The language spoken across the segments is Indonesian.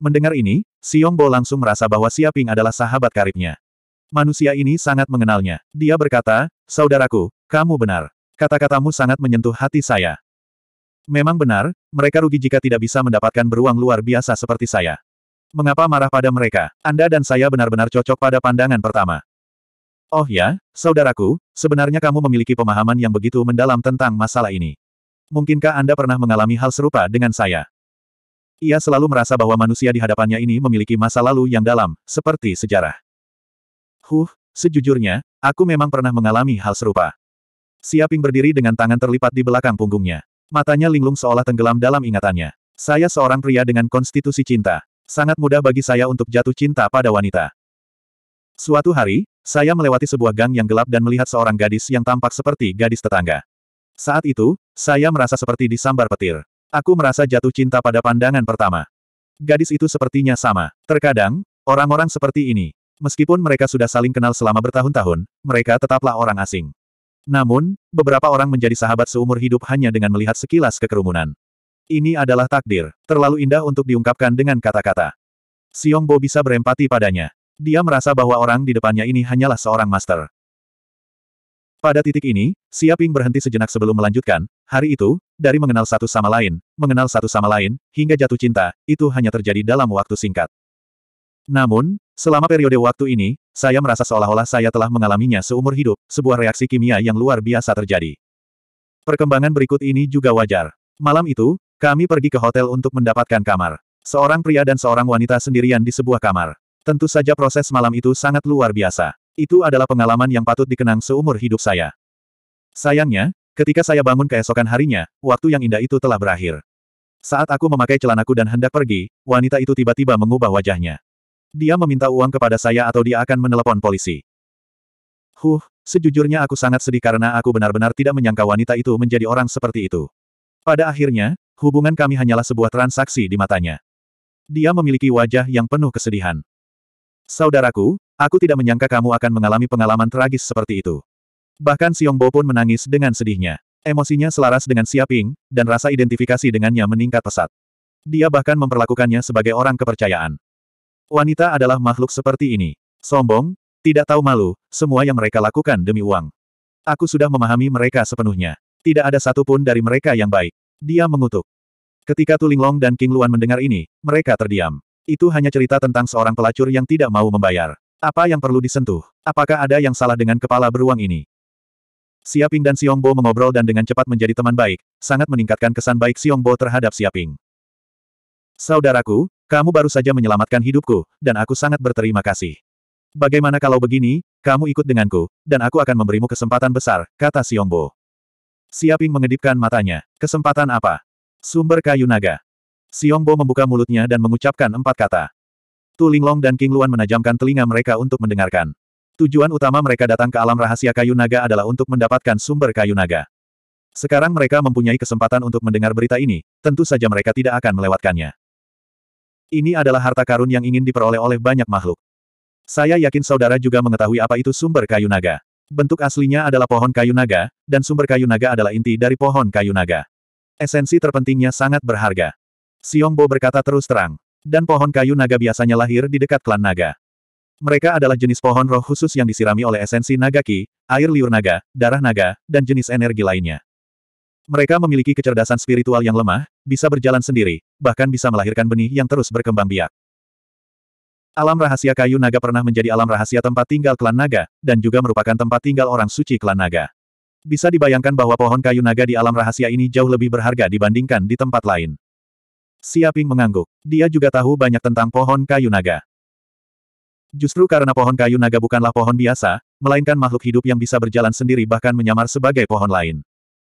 Mendengar ini, Xiong Bo langsung merasa bahwa Siaping adalah sahabat karibnya. Manusia ini sangat mengenalnya. Dia berkata, Saudaraku, kamu benar. Kata-katamu sangat menyentuh hati saya. Memang benar, mereka rugi jika tidak bisa mendapatkan beruang luar biasa seperti saya. Mengapa marah pada mereka? Anda dan saya benar-benar cocok pada pandangan pertama. Oh ya, saudaraku, sebenarnya kamu memiliki pemahaman yang begitu mendalam tentang masalah ini. Mungkinkah Anda pernah mengalami hal serupa dengan saya? Ia selalu merasa bahwa manusia di hadapannya ini memiliki masa lalu yang dalam, seperti sejarah. Huh, sejujurnya, aku memang pernah mengalami hal serupa. Siaping berdiri dengan tangan terlipat di belakang punggungnya. Matanya linglung seolah tenggelam dalam ingatannya. Saya seorang pria dengan konstitusi cinta. Sangat mudah bagi saya untuk jatuh cinta pada wanita. Suatu hari, saya melewati sebuah gang yang gelap dan melihat seorang gadis yang tampak seperti gadis tetangga. Saat itu, saya merasa seperti disambar petir. Aku merasa jatuh cinta pada pandangan pertama. Gadis itu sepertinya sama. Terkadang, orang-orang seperti ini, meskipun mereka sudah saling kenal selama bertahun-tahun, mereka tetaplah orang asing. Namun, beberapa orang menjadi sahabat seumur hidup hanya dengan melihat sekilas kekerumunan. Ini adalah takdir, terlalu indah untuk diungkapkan dengan kata-kata. Bo bisa berempati padanya. Dia merasa bahwa orang di depannya ini hanyalah seorang master. Pada titik ini, Siaping berhenti sejenak sebelum melanjutkan, hari itu, dari mengenal satu sama lain, mengenal satu sama lain, hingga jatuh cinta, itu hanya terjadi dalam waktu singkat. Namun, selama periode waktu ini, saya merasa seolah-olah saya telah mengalaminya seumur hidup, sebuah reaksi kimia yang luar biasa terjadi. Perkembangan berikut ini juga wajar. Malam itu, kami pergi ke hotel untuk mendapatkan kamar. Seorang pria dan seorang wanita sendirian di sebuah kamar. Tentu saja proses malam itu sangat luar biasa. Itu adalah pengalaman yang patut dikenang seumur hidup saya. Sayangnya, ketika saya bangun keesokan harinya, waktu yang indah itu telah berakhir. Saat aku memakai celanaku dan hendak pergi, wanita itu tiba-tiba mengubah wajahnya. Dia meminta uang kepada saya atau dia akan menelepon polisi. Huh, sejujurnya aku sangat sedih karena aku benar-benar tidak menyangka wanita itu menjadi orang seperti itu. Pada akhirnya, hubungan kami hanyalah sebuah transaksi di matanya. Dia memiliki wajah yang penuh kesedihan. Saudaraku, Aku tidak menyangka kamu akan mengalami pengalaman tragis seperti itu. Bahkan Bo pun menangis dengan sedihnya. Emosinya selaras dengan Siaping, dan rasa identifikasi dengannya meningkat pesat. Dia bahkan memperlakukannya sebagai orang kepercayaan. Wanita adalah makhluk seperti ini. Sombong, tidak tahu malu, semua yang mereka lakukan demi uang. Aku sudah memahami mereka sepenuhnya. Tidak ada satupun dari mereka yang baik. Dia mengutuk. Ketika Tulinglong dan King Luan mendengar ini, mereka terdiam. Itu hanya cerita tentang seorang pelacur yang tidak mau membayar. Apa yang perlu disentuh? Apakah ada yang salah dengan kepala beruang ini? Siaping dan Xiongbo mengobrol dan dengan cepat menjadi teman baik, sangat meningkatkan kesan baik Xiongbo terhadap Siaping. Saudaraku, kamu baru saja menyelamatkan hidupku, dan aku sangat berterima kasih. Bagaimana kalau begini, kamu ikut denganku, dan aku akan memberimu kesempatan besar, kata Xiongbo. Siaping mengedipkan matanya. Kesempatan apa? Sumber kayu naga. Xiongbo membuka mulutnya dan mengucapkan empat kata. Tu Linglong dan King Luan menajamkan telinga mereka untuk mendengarkan. Tujuan utama mereka datang ke alam rahasia kayu naga adalah untuk mendapatkan sumber kayu naga. Sekarang mereka mempunyai kesempatan untuk mendengar berita ini, tentu saja mereka tidak akan melewatkannya. Ini adalah harta karun yang ingin diperoleh oleh banyak makhluk. Saya yakin saudara juga mengetahui apa itu sumber kayu naga. Bentuk aslinya adalah pohon kayu naga, dan sumber kayu naga adalah inti dari pohon kayu naga. Esensi terpentingnya sangat berharga. Bo berkata terus terang, dan pohon kayu naga biasanya lahir di dekat klan naga. Mereka adalah jenis pohon roh khusus yang disirami oleh esensi naga ki, air liur naga, darah naga, dan jenis energi lainnya. Mereka memiliki kecerdasan spiritual yang lemah, bisa berjalan sendiri, bahkan bisa melahirkan benih yang terus berkembang biak. Alam rahasia kayu naga pernah menjadi alam rahasia tempat tinggal klan naga, dan juga merupakan tempat tinggal orang suci klan naga. Bisa dibayangkan bahwa pohon kayu naga di alam rahasia ini jauh lebih berharga dibandingkan di tempat lain. Siaping mengangguk. Dia juga tahu banyak tentang pohon kayu naga. Justru karena pohon kayu naga bukanlah pohon biasa, melainkan makhluk hidup yang bisa berjalan sendiri bahkan menyamar sebagai pohon lain.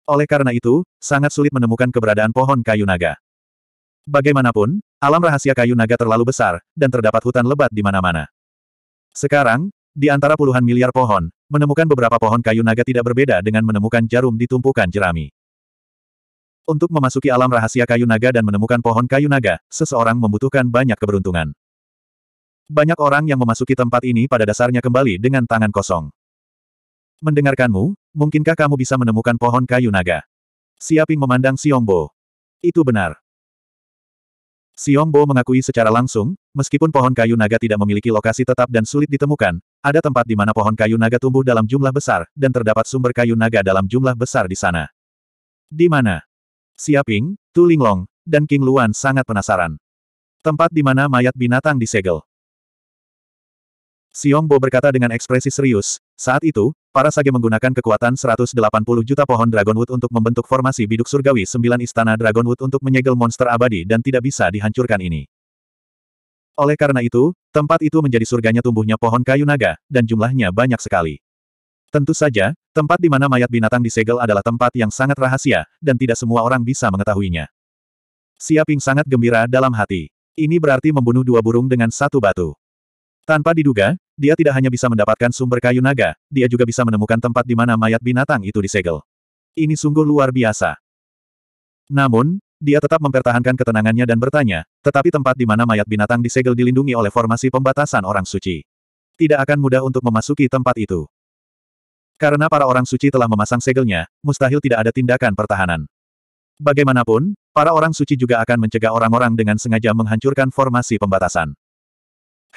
Oleh karena itu, sangat sulit menemukan keberadaan pohon kayu naga. Bagaimanapun, alam rahasia kayu naga terlalu besar, dan terdapat hutan lebat di mana-mana. Sekarang, di antara puluhan miliar pohon, menemukan beberapa pohon kayu naga tidak berbeda dengan menemukan jarum di tumpukan jerami. Untuk memasuki alam rahasia kayu naga dan menemukan pohon kayu naga, seseorang membutuhkan banyak keberuntungan. Banyak orang yang memasuki tempat ini pada dasarnya kembali dengan tangan kosong. Mendengarkanmu, mungkinkah kamu bisa menemukan pohon kayu naga? Siaping memandang Siombo. Itu benar. Siombo mengakui secara langsung, meskipun pohon kayu naga tidak memiliki lokasi tetap dan sulit ditemukan, ada tempat di mana pohon kayu naga tumbuh dalam jumlah besar, dan terdapat sumber kayu naga dalam jumlah besar di sana. Di mana? Siaping, Tu Linglong, dan King Luan sangat penasaran. Tempat di mana mayat binatang disegel. Siong Bo berkata dengan ekspresi serius, saat itu, para sage menggunakan kekuatan 180 juta pohon Dragonwood untuk membentuk formasi biduk surgawi sembilan istana Dragonwood untuk menyegel monster abadi dan tidak bisa dihancurkan ini. Oleh karena itu, tempat itu menjadi surganya tumbuhnya pohon kayu naga, dan jumlahnya banyak sekali. Tentu saja, tempat di mana mayat binatang disegel adalah tempat yang sangat rahasia, dan tidak semua orang bisa mengetahuinya. Siaping sangat gembira dalam hati. Ini berarti membunuh dua burung dengan satu batu. Tanpa diduga, dia tidak hanya bisa mendapatkan sumber kayu naga, dia juga bisa menemukan tempat di mana mayat binatang itu disegel. Ini sungguh luar biasa. Namun, dia tetap mempertahankan ketenangannya dan bertanya, tetapi tempat di mana mayat binatang disegel dilindungi oleh formasi pembatasan orang suci. Tidak akan mudah untuk memasuki tempat itu. Karena para orang suci telah memasang segelnya, mustahil tidak ada tindakan pertahanan. Bagaimanapun, para orang suci juga akan mencegah orang-orang dengan sengaja menghancurkan formasi pembatasan.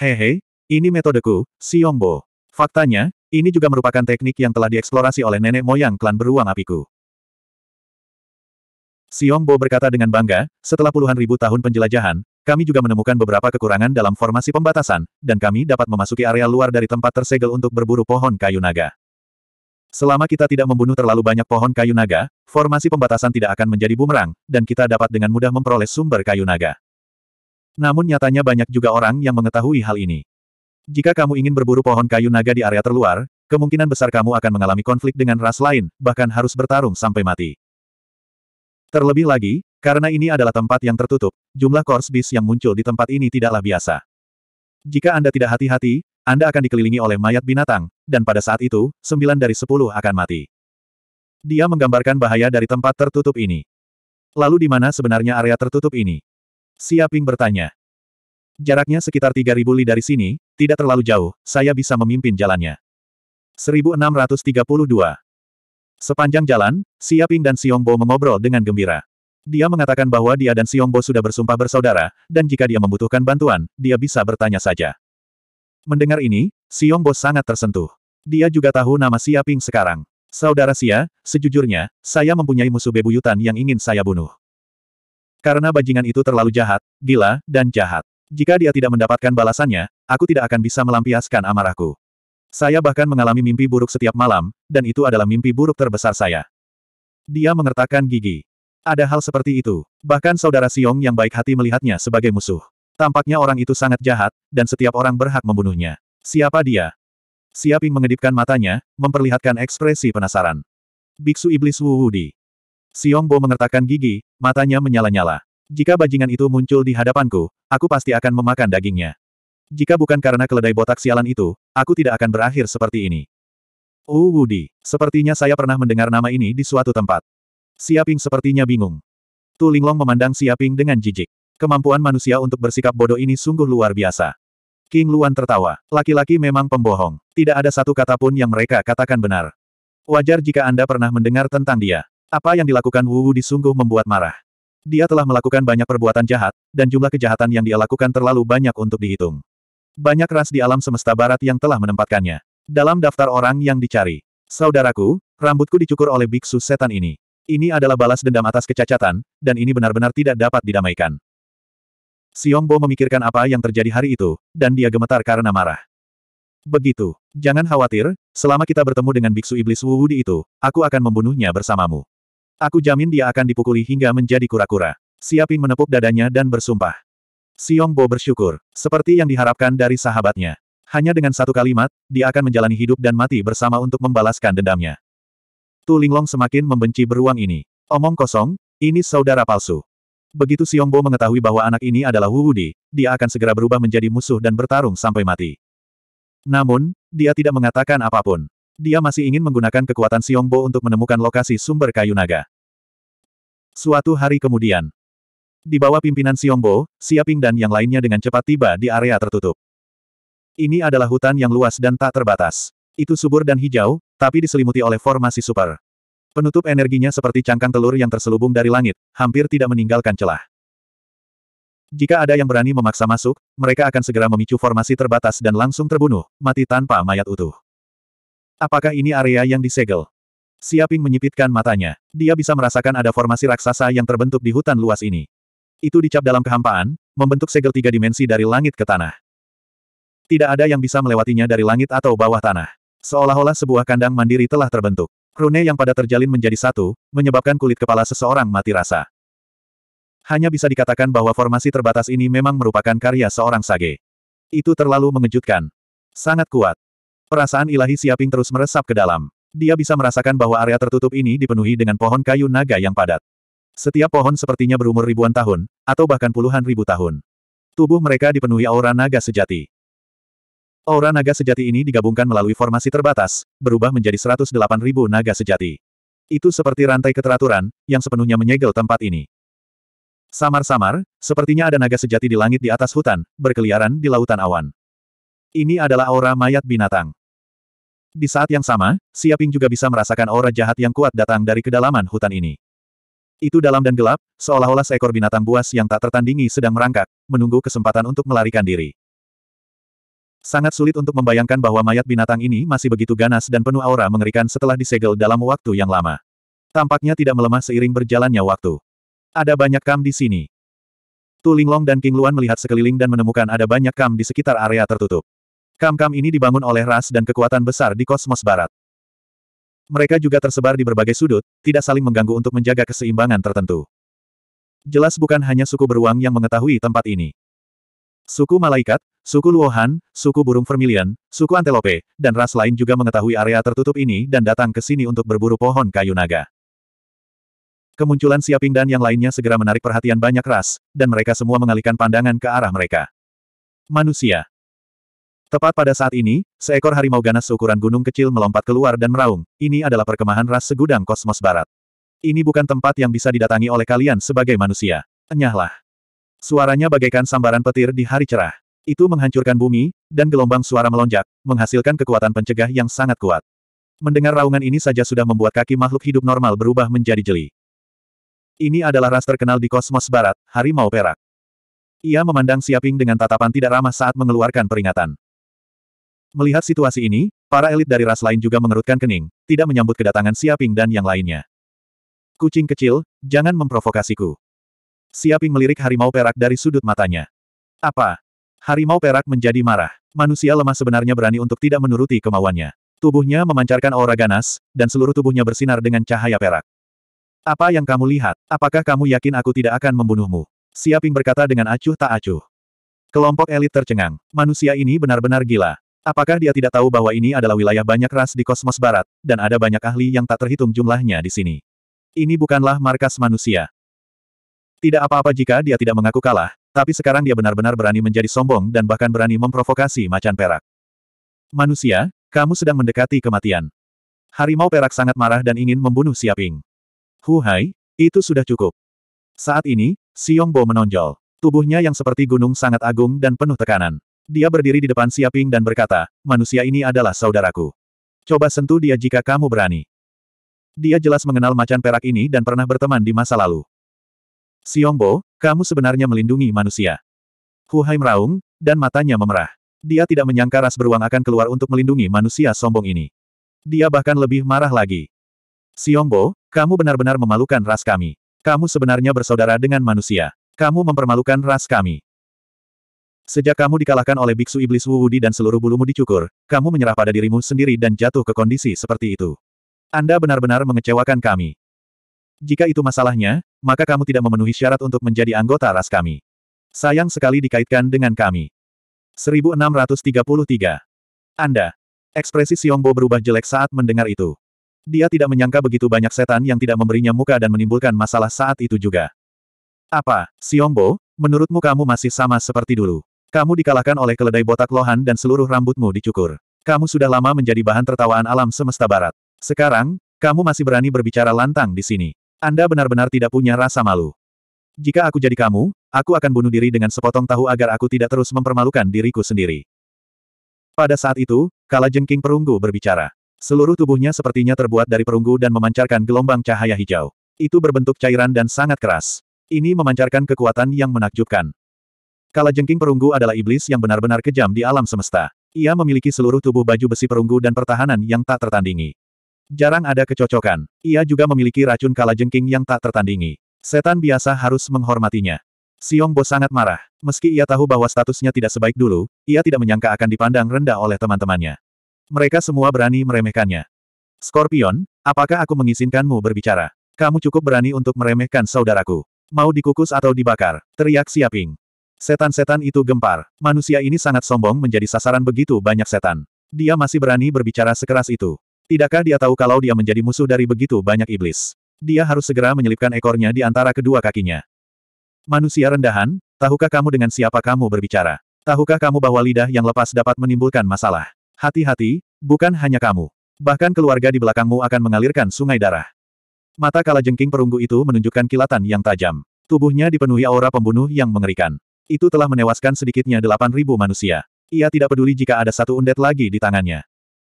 Hehe, ini metodeku, Siombo. Faktanya, ini juga merupakan teknik yang telah dieksplorasi oleh nenek moyang klan beruang apiku. Siombo berkata dengan bangga, setelah puluhan ribu tahun penjelajahan, kami juga menemukan beberapa kekurangan dalam formasi pembatasan, dan kami dapat memasuki area luar dari tempat tersegel untuk berburu pohon kayu naga. Selama kita tidak membunuh terlalu banyak pohon kayu naga, formasi pembatasan tidak akan menjadi bumerang, dan kita dapat dengan mudah memperoleh sumber kayu naga. Namun nyatanya banyak juga orang yang mengetahui hal ini. Jika kamu ingin berburu pohon kayu naga di area terluar, kemungkinan besar kamu akan mengalami konflik dengan ras lain, bahkan harus bertarung sampai mati. Terlebih lagi, karena ini adalah tempat yang tertutup, jumlah korsbis yang muncul di tempat ini tidaklah biasa. Jika Anda tidak hati-hati, anda akan dikelilingi oleh mayat binatang, dan pada saat itu, sembilan dari sepuluh akan mati. Dia menggambarkan bahaya dari tempat tertutup ini. Lalu di mana sebenarnya area tertutup ini? Siaping bertanya. Jaraknya sekitar 3.000 li dari sini, tidak terlalu jauh, saya bisa memimpin jalannya. 1632 Sepanjang jalan, Siaping dan Siongbo mengobrol dengan gembira. Dia mengatakan bahwa dia dan Siongbo sudah bersumpah bersaudara, dan jika dia membutuhkan bantuan, dia bisa bertanya saja. Mendengar ini, Xiong Bos sangat tersentuh. Dia juga tahu nama Xia Ping sekarang. Saudara Xia, sejujurnya, saya mempunyai musuh bebuyutan yang ingin saya bunuh. Karena bajingan itu terlalu jahat, gila, dan jahat. Jika dia tidak mendapatkan balasannya, aku tidak akan bisa melampiaskan amarahku. Saya bahkan mengalami mimpi buruk setiap malam, dan itu adalah mimpi buruk terbesar saya. Dia mengertakkan gigi. Ada hal seperti itu. Bahkan saudara Siong yang baik hati melihatnya sebagai musuh. Tampaknya orang itu sangat jahat, dan setiap orang berhak membunuhnya. Siapa dia? Siaping mengedipkan matanya, memperlihatkan ekspresi penasaran. Biksu Iblis Wu Wudi. Siong Bo mengertakkan gigi, matanya menyala-nyala. Jika bajingan itu muncul di hadapanku, aku pasti akan memakan dagingnya. Jika bukan karena keledai botak sialan itu, aku tidak akan berakhir seperti ini. Wu Wudi, sepertinya saya pernah mendengar nama ini di suatu tempat. Siaping sepertinya bingung. Tu Linglong memandang Siaping dengan jijik. Kemampuan manusia untuk bersikap bodoh ini sungguh luar biasa. King Luan tertawa. Laki-laki memang pembohong. Tidak ada satu kata pun yang mereka katakan benar. Wajar jika Anda pernah mendengar tentang dia. Apa yang dilakukan Wu Wu disungguh membuat marah. Dia telah melakukan banyak perbuatan jahat, dan jumlah kejahatan yang dia lakukan terlalu banyak untuk dihitung. Banyak ras di alam semesta barat yang telah menempatkannya. Dalam daftar orang yang dicari. Saudaraku, rambutku dicukur oleh biksu setan ini. Ini adalah balas dendam atas kecacatan, dan ini benar-benar tidak dapat didamaikan. Siombo memikirkan apa yang terjadi hari itu, dan dia gemetar karena marah. Begitu. Jangan khawatir, selama kita bertemu dengan Biksu Iblis Wu Wudi itu, aku akan membunuhnya bersamamu. Aku jamin dia akan dipukuli hingga menjadi kura-kura. Siapin menepuk dadanya dan bersumpah. Siombo bersyukur, seperti yang diharapkan dari sahabatnya. Hanya dengan satu kalimat, dia akan menjalani hidup dan mati bersama untuk membalaskan dendamnya. Tu Linglong semakin membenci beruang ini. Omong kosong, ini saudara palsu. Begitu Xiongbo mengetahui bahwa anak ini adalah Wu Wudi, dia akan segera berubah menjadi musuh dan bertarung sampai mati. Namun, dia tidak mengatakan apapun. Dia masih ingin menggunakan kekuatan Xiongbo untuk menemukan lokasi sumber kayu naga. Suatu hari kemudian, di bawah pimpinan Xiongbo, Siaping dan yang lainnya dengan cepat tiba di area tertutup. Ini adalah hutan yang luas dan tak terbatas. Itu subur dan hijau, tapi diselimuti oleh formasi super. Penutup energinya seperti cangkang telur yang terselubung dari langit, hampir tidak meninggalkan celah. Jika ada yang berani memaksa masuk, mereka akan segera memicu formasi terbatas dan langsung terbunuh, mati tanpa mayat utuh. Apakah ini area yang disegel? Siaping menyipitkan matanya. Dia bisa merasakan ada formasi raksasa yang terbentuk di hutan luas ini. Itu dicap dalam kehampaan, membentuk segel tiga dimensi dari langit ke tanah. Tidak ada yang bisa melewatinya dari langit atau bawah tanah. Seolah-olah sebuah kandang mandiri telah terbentuk. Rune yang pada terjalin menjadi satu, menyebabkan kulit kepala seseorang mati rasa. Hanya bisa dikatakan bahwa formasi terbatas ini memang merupakan karya seorang sage. Itu terlalu mengejutkan. Sangat kuat. Perasaan ilahi Siaping terus meresap ke dalam. Dia bisa merasakan bahwa area tertutup ini dipenuhi dengan pohon kayu naga yang padat. Setiap pohon sepertinya berumur ribuan tahun, atau bahkan puluhan ribu tahun. Tubuh mereka dipenuhi aura naga sejati. Aura naga sejati ini digabungkan melalui formasi terbatas, berubah menjadi ribu naga sejati. Itu seperti rantai keteraturan, yang sepenuhnya menyegel tempat ini. Samar-samar, sepertinya ada naga sejati di langit di atas hutan, berkeliaran di lautan awan. Ini adalah aura mayat binatang. Di saat yang sama, Siaping juga bisa merasakan aura jahat yang kuat datang dari kedalaman hutan ini. Itu dalam dan gelap, seolah-olah seekor binatang buas yang tak tertandingi sedang merangkak, menunggu kesempatan untuk melarikan diri. Sangat sulit untuk membayangkan bahwa mayat binatang ini masih begitu ganas dan penuh aura mengerikan setelah disegel dalam waktu yang lama. Tampaknya tidak melemah seiring berjalannya waktu. Ada banyak kam di sini. Tu Linglong dan King Luan melihat sekeliling dan menemukan ada banyak kam di sekitar area tertutup. Kam-kam ini dibangun oleh ras dan kekuatan besar di kosmos barat. Mereka juga tersebar di berbagai sudut, tidak saling mengganggu untuk menjaga keseimbangan tertentu. Jelas bukan hanya suku beruang yang mengetahui tempat ini. Suku malaikat, Suku Luohan, suku burung vermilion, suku antelope, dan ras lain juga mengetahui area tertutup ini dan datang ke sini untuk berburu pohon kayu naga. Kemunculan Siaping dan yang lainnya segera menarik perhatian banyak ras, dan mereka semua mengalihkan pandangan ke arah mereka. Manusia. Tepat pada saat ini, seekor harimau ganas seukuran gunung kecil melompat keluar dan meraung, ini adalah perkemahan ras segudang kosmos barat. Ini bukan tempat yang bisa didatangi oleh kalian sebagai manusia. Enyahlah. Suaranya bagaikan sambaran petir di hari cerah. Itu menghancurkan bumi, dan gelombang suara melonjak, menghasilkan kekuatan pencegah yang sangat kuat. Mendengar raungan ini saja sudah membuat kaki makhluk hidup normal berubah menjadi jeli. Ini adalah ras terkenal di kosmos barat, harimau perak. Ia memandang Siaping dengan tatapan tidak ramah saat mengeluarkan peringatan. Melihat situasi ini, para elit dari ras lain juga mengerutkan kening, tidak menyambut kedatangan Siaping dan yang lainnya. Kucing kecil, jangan memprovokasiku. Siaping melirik harimau perak dari sudut matanya. Apa, Harimau perak menjadi marah. Manusia lemah sebenarnya berani untuk tidak menuruti kemauannya. Tubuhnya memancarkan aura ganas, dan seluruh tubuhnya bersinar dengan cahaya perak. Apa yang kamu lihat? Apakah kamu yakin aku tidak akan membunuhmu? Siaping berkata dengan acuh tak acuh. Kelompok elit tercengang. Manusia ini benar-benar gila. Apakah dia tidak tahu bahwa ini adalah wilayah banyak ras di kosmos barat, dan ada banyak ahli yang tak terhitung jumlahnya di sini. Ini bukanlah markas manusia. Tidak apa-apa jika dia tidak mengaku kalah, tapi sekarang dia benar-benar berani menjadi sombong dan bahkan berani memprovokasi macan perak. Manusia, kamu sedang mendekati kematian. Harimau perak sangat marah dan ingin membunuh Siaping. Hu Hai, itu sudah cukup. Saat ini, Siong Bo menonjol. Tubuhnya yang seperti gunung sangat agung dan penuh tekanan. Dia berdiri di depan Siaping dan berkata, manusia ini adalah saudaraku. Coba sentuh dia jika kamu berani. Dia jelas mengenal macan perak ini dan pernah berteman di masa lalu. Bo, kamu sebenarnya melindungi manusia. Hu Hai meraung, dan matanya memerah. Dia tidak menyangka ras beruang akan keluar untuk melindungi manusia sombong ini. Dia bahkan lebih marah lagi. Siombo, kamu benar-benar memalukan ras kami. Kamu sebenarnya bersaudara dengan manusia. Kamu mempermalukan ras kami. Sejak kamu dikalahkan oleh Biksu Iblis Wu Wuwudi dan seluruh bulumu dicukur, kamu menyerah pada dirimu sendiri dan jatuh ke kondisi seperti itu. Anda benar-benar mengecewakan kami. Jika itu masalahnya, maka kamu tidak memenuhi syarat untuk menjadi anggota ras kami. Sayang sekali dikaitkan dengan kami. 1633. Anda. Ekspresi Siombo berubah jelek saat mendengar itu. Dia tidak menyangka begitu banyak setan yang tidak memberinya muka dan menimbulkan masalah saat itu juga. Apa, Siombo? menurutmu kamu masih sama seperti dulu? Kamu dikalahkan oleh keledai botak lohan dan seluruh rambutmu dicukur. Kamu sudah lama menjadi bahan tertawaan alam semesta barat. Sekarang, kamu masih berani berbicara lantang di sini. Anda benar-benar tidak punya rasa malu. Jika aku jadi kamu, aku akan bunuh diri dengan sepotong tahu agar aku tidak terus mempermalukan diriku sendiri. Pada saat itu, Kala Jengking perunggu berbicara. Seluruh tubuhnya sepertinya terbuat dari perunggu dan memancarkan gelombang cahaya hijau. Itu berbentuk cairan dan sangat keras. Ini memancarkan kekuatan yang menakjubkan. Kala jengking perunggu adalah iblis yang benar-benar kejam di alam semesta. Ia memiliki seluruh tubuh baju besi perunggu dan pertahanan yang tak tertandingi. Jarang ada kecocokan. Ia juga memiliki racun kalajengking yang tak tertandingi. Setan biasa harus menghormatinya. Siong Bo sangat marah. Meski ia tahu bahwa statusnya tidak sebaik dulu, ia tidak menyangka akan dipandang rendah oleh teman-temannya. Mereka semua berani meremehkannya. Scorpion, apakah aku mengizinkanmu berbicara? Kamu cukup berani untuk meremehkan saudaraku. Mau dikukus atau dibakar? Teriak Siaping. Setan-setan itu gempar. Manusia ini sangat sombong menjadi sasaran begitu banyak setan. Dia masih berani berbicara sekeras itu. Tidakkah dia tahu kalau dia menjadi musuh dari begitu banyak iblis? Dia harus segera menyelipkan ekornya di antara kedua kakinya. Manusia rendahan, tahukah kamu dengan siapa kamu berbicara? Tahukah kamu bahwa lidah yang lepas dapat menimbulkan masalah? Hati-hati, bukan hanya kamu. Bahkan keluarga di belakangmu akan mengalirkan sungai darah. Mata kalajengking perunggu itu menunjukkan kilatan yang tajam. Tubuhnya dipenuhi aura pembunuh yang mengerikan. Itu telah menewaskan sedikitnya 8.000 manusia. Ia tidak peduli jika ada satu undet lagi di tangannya.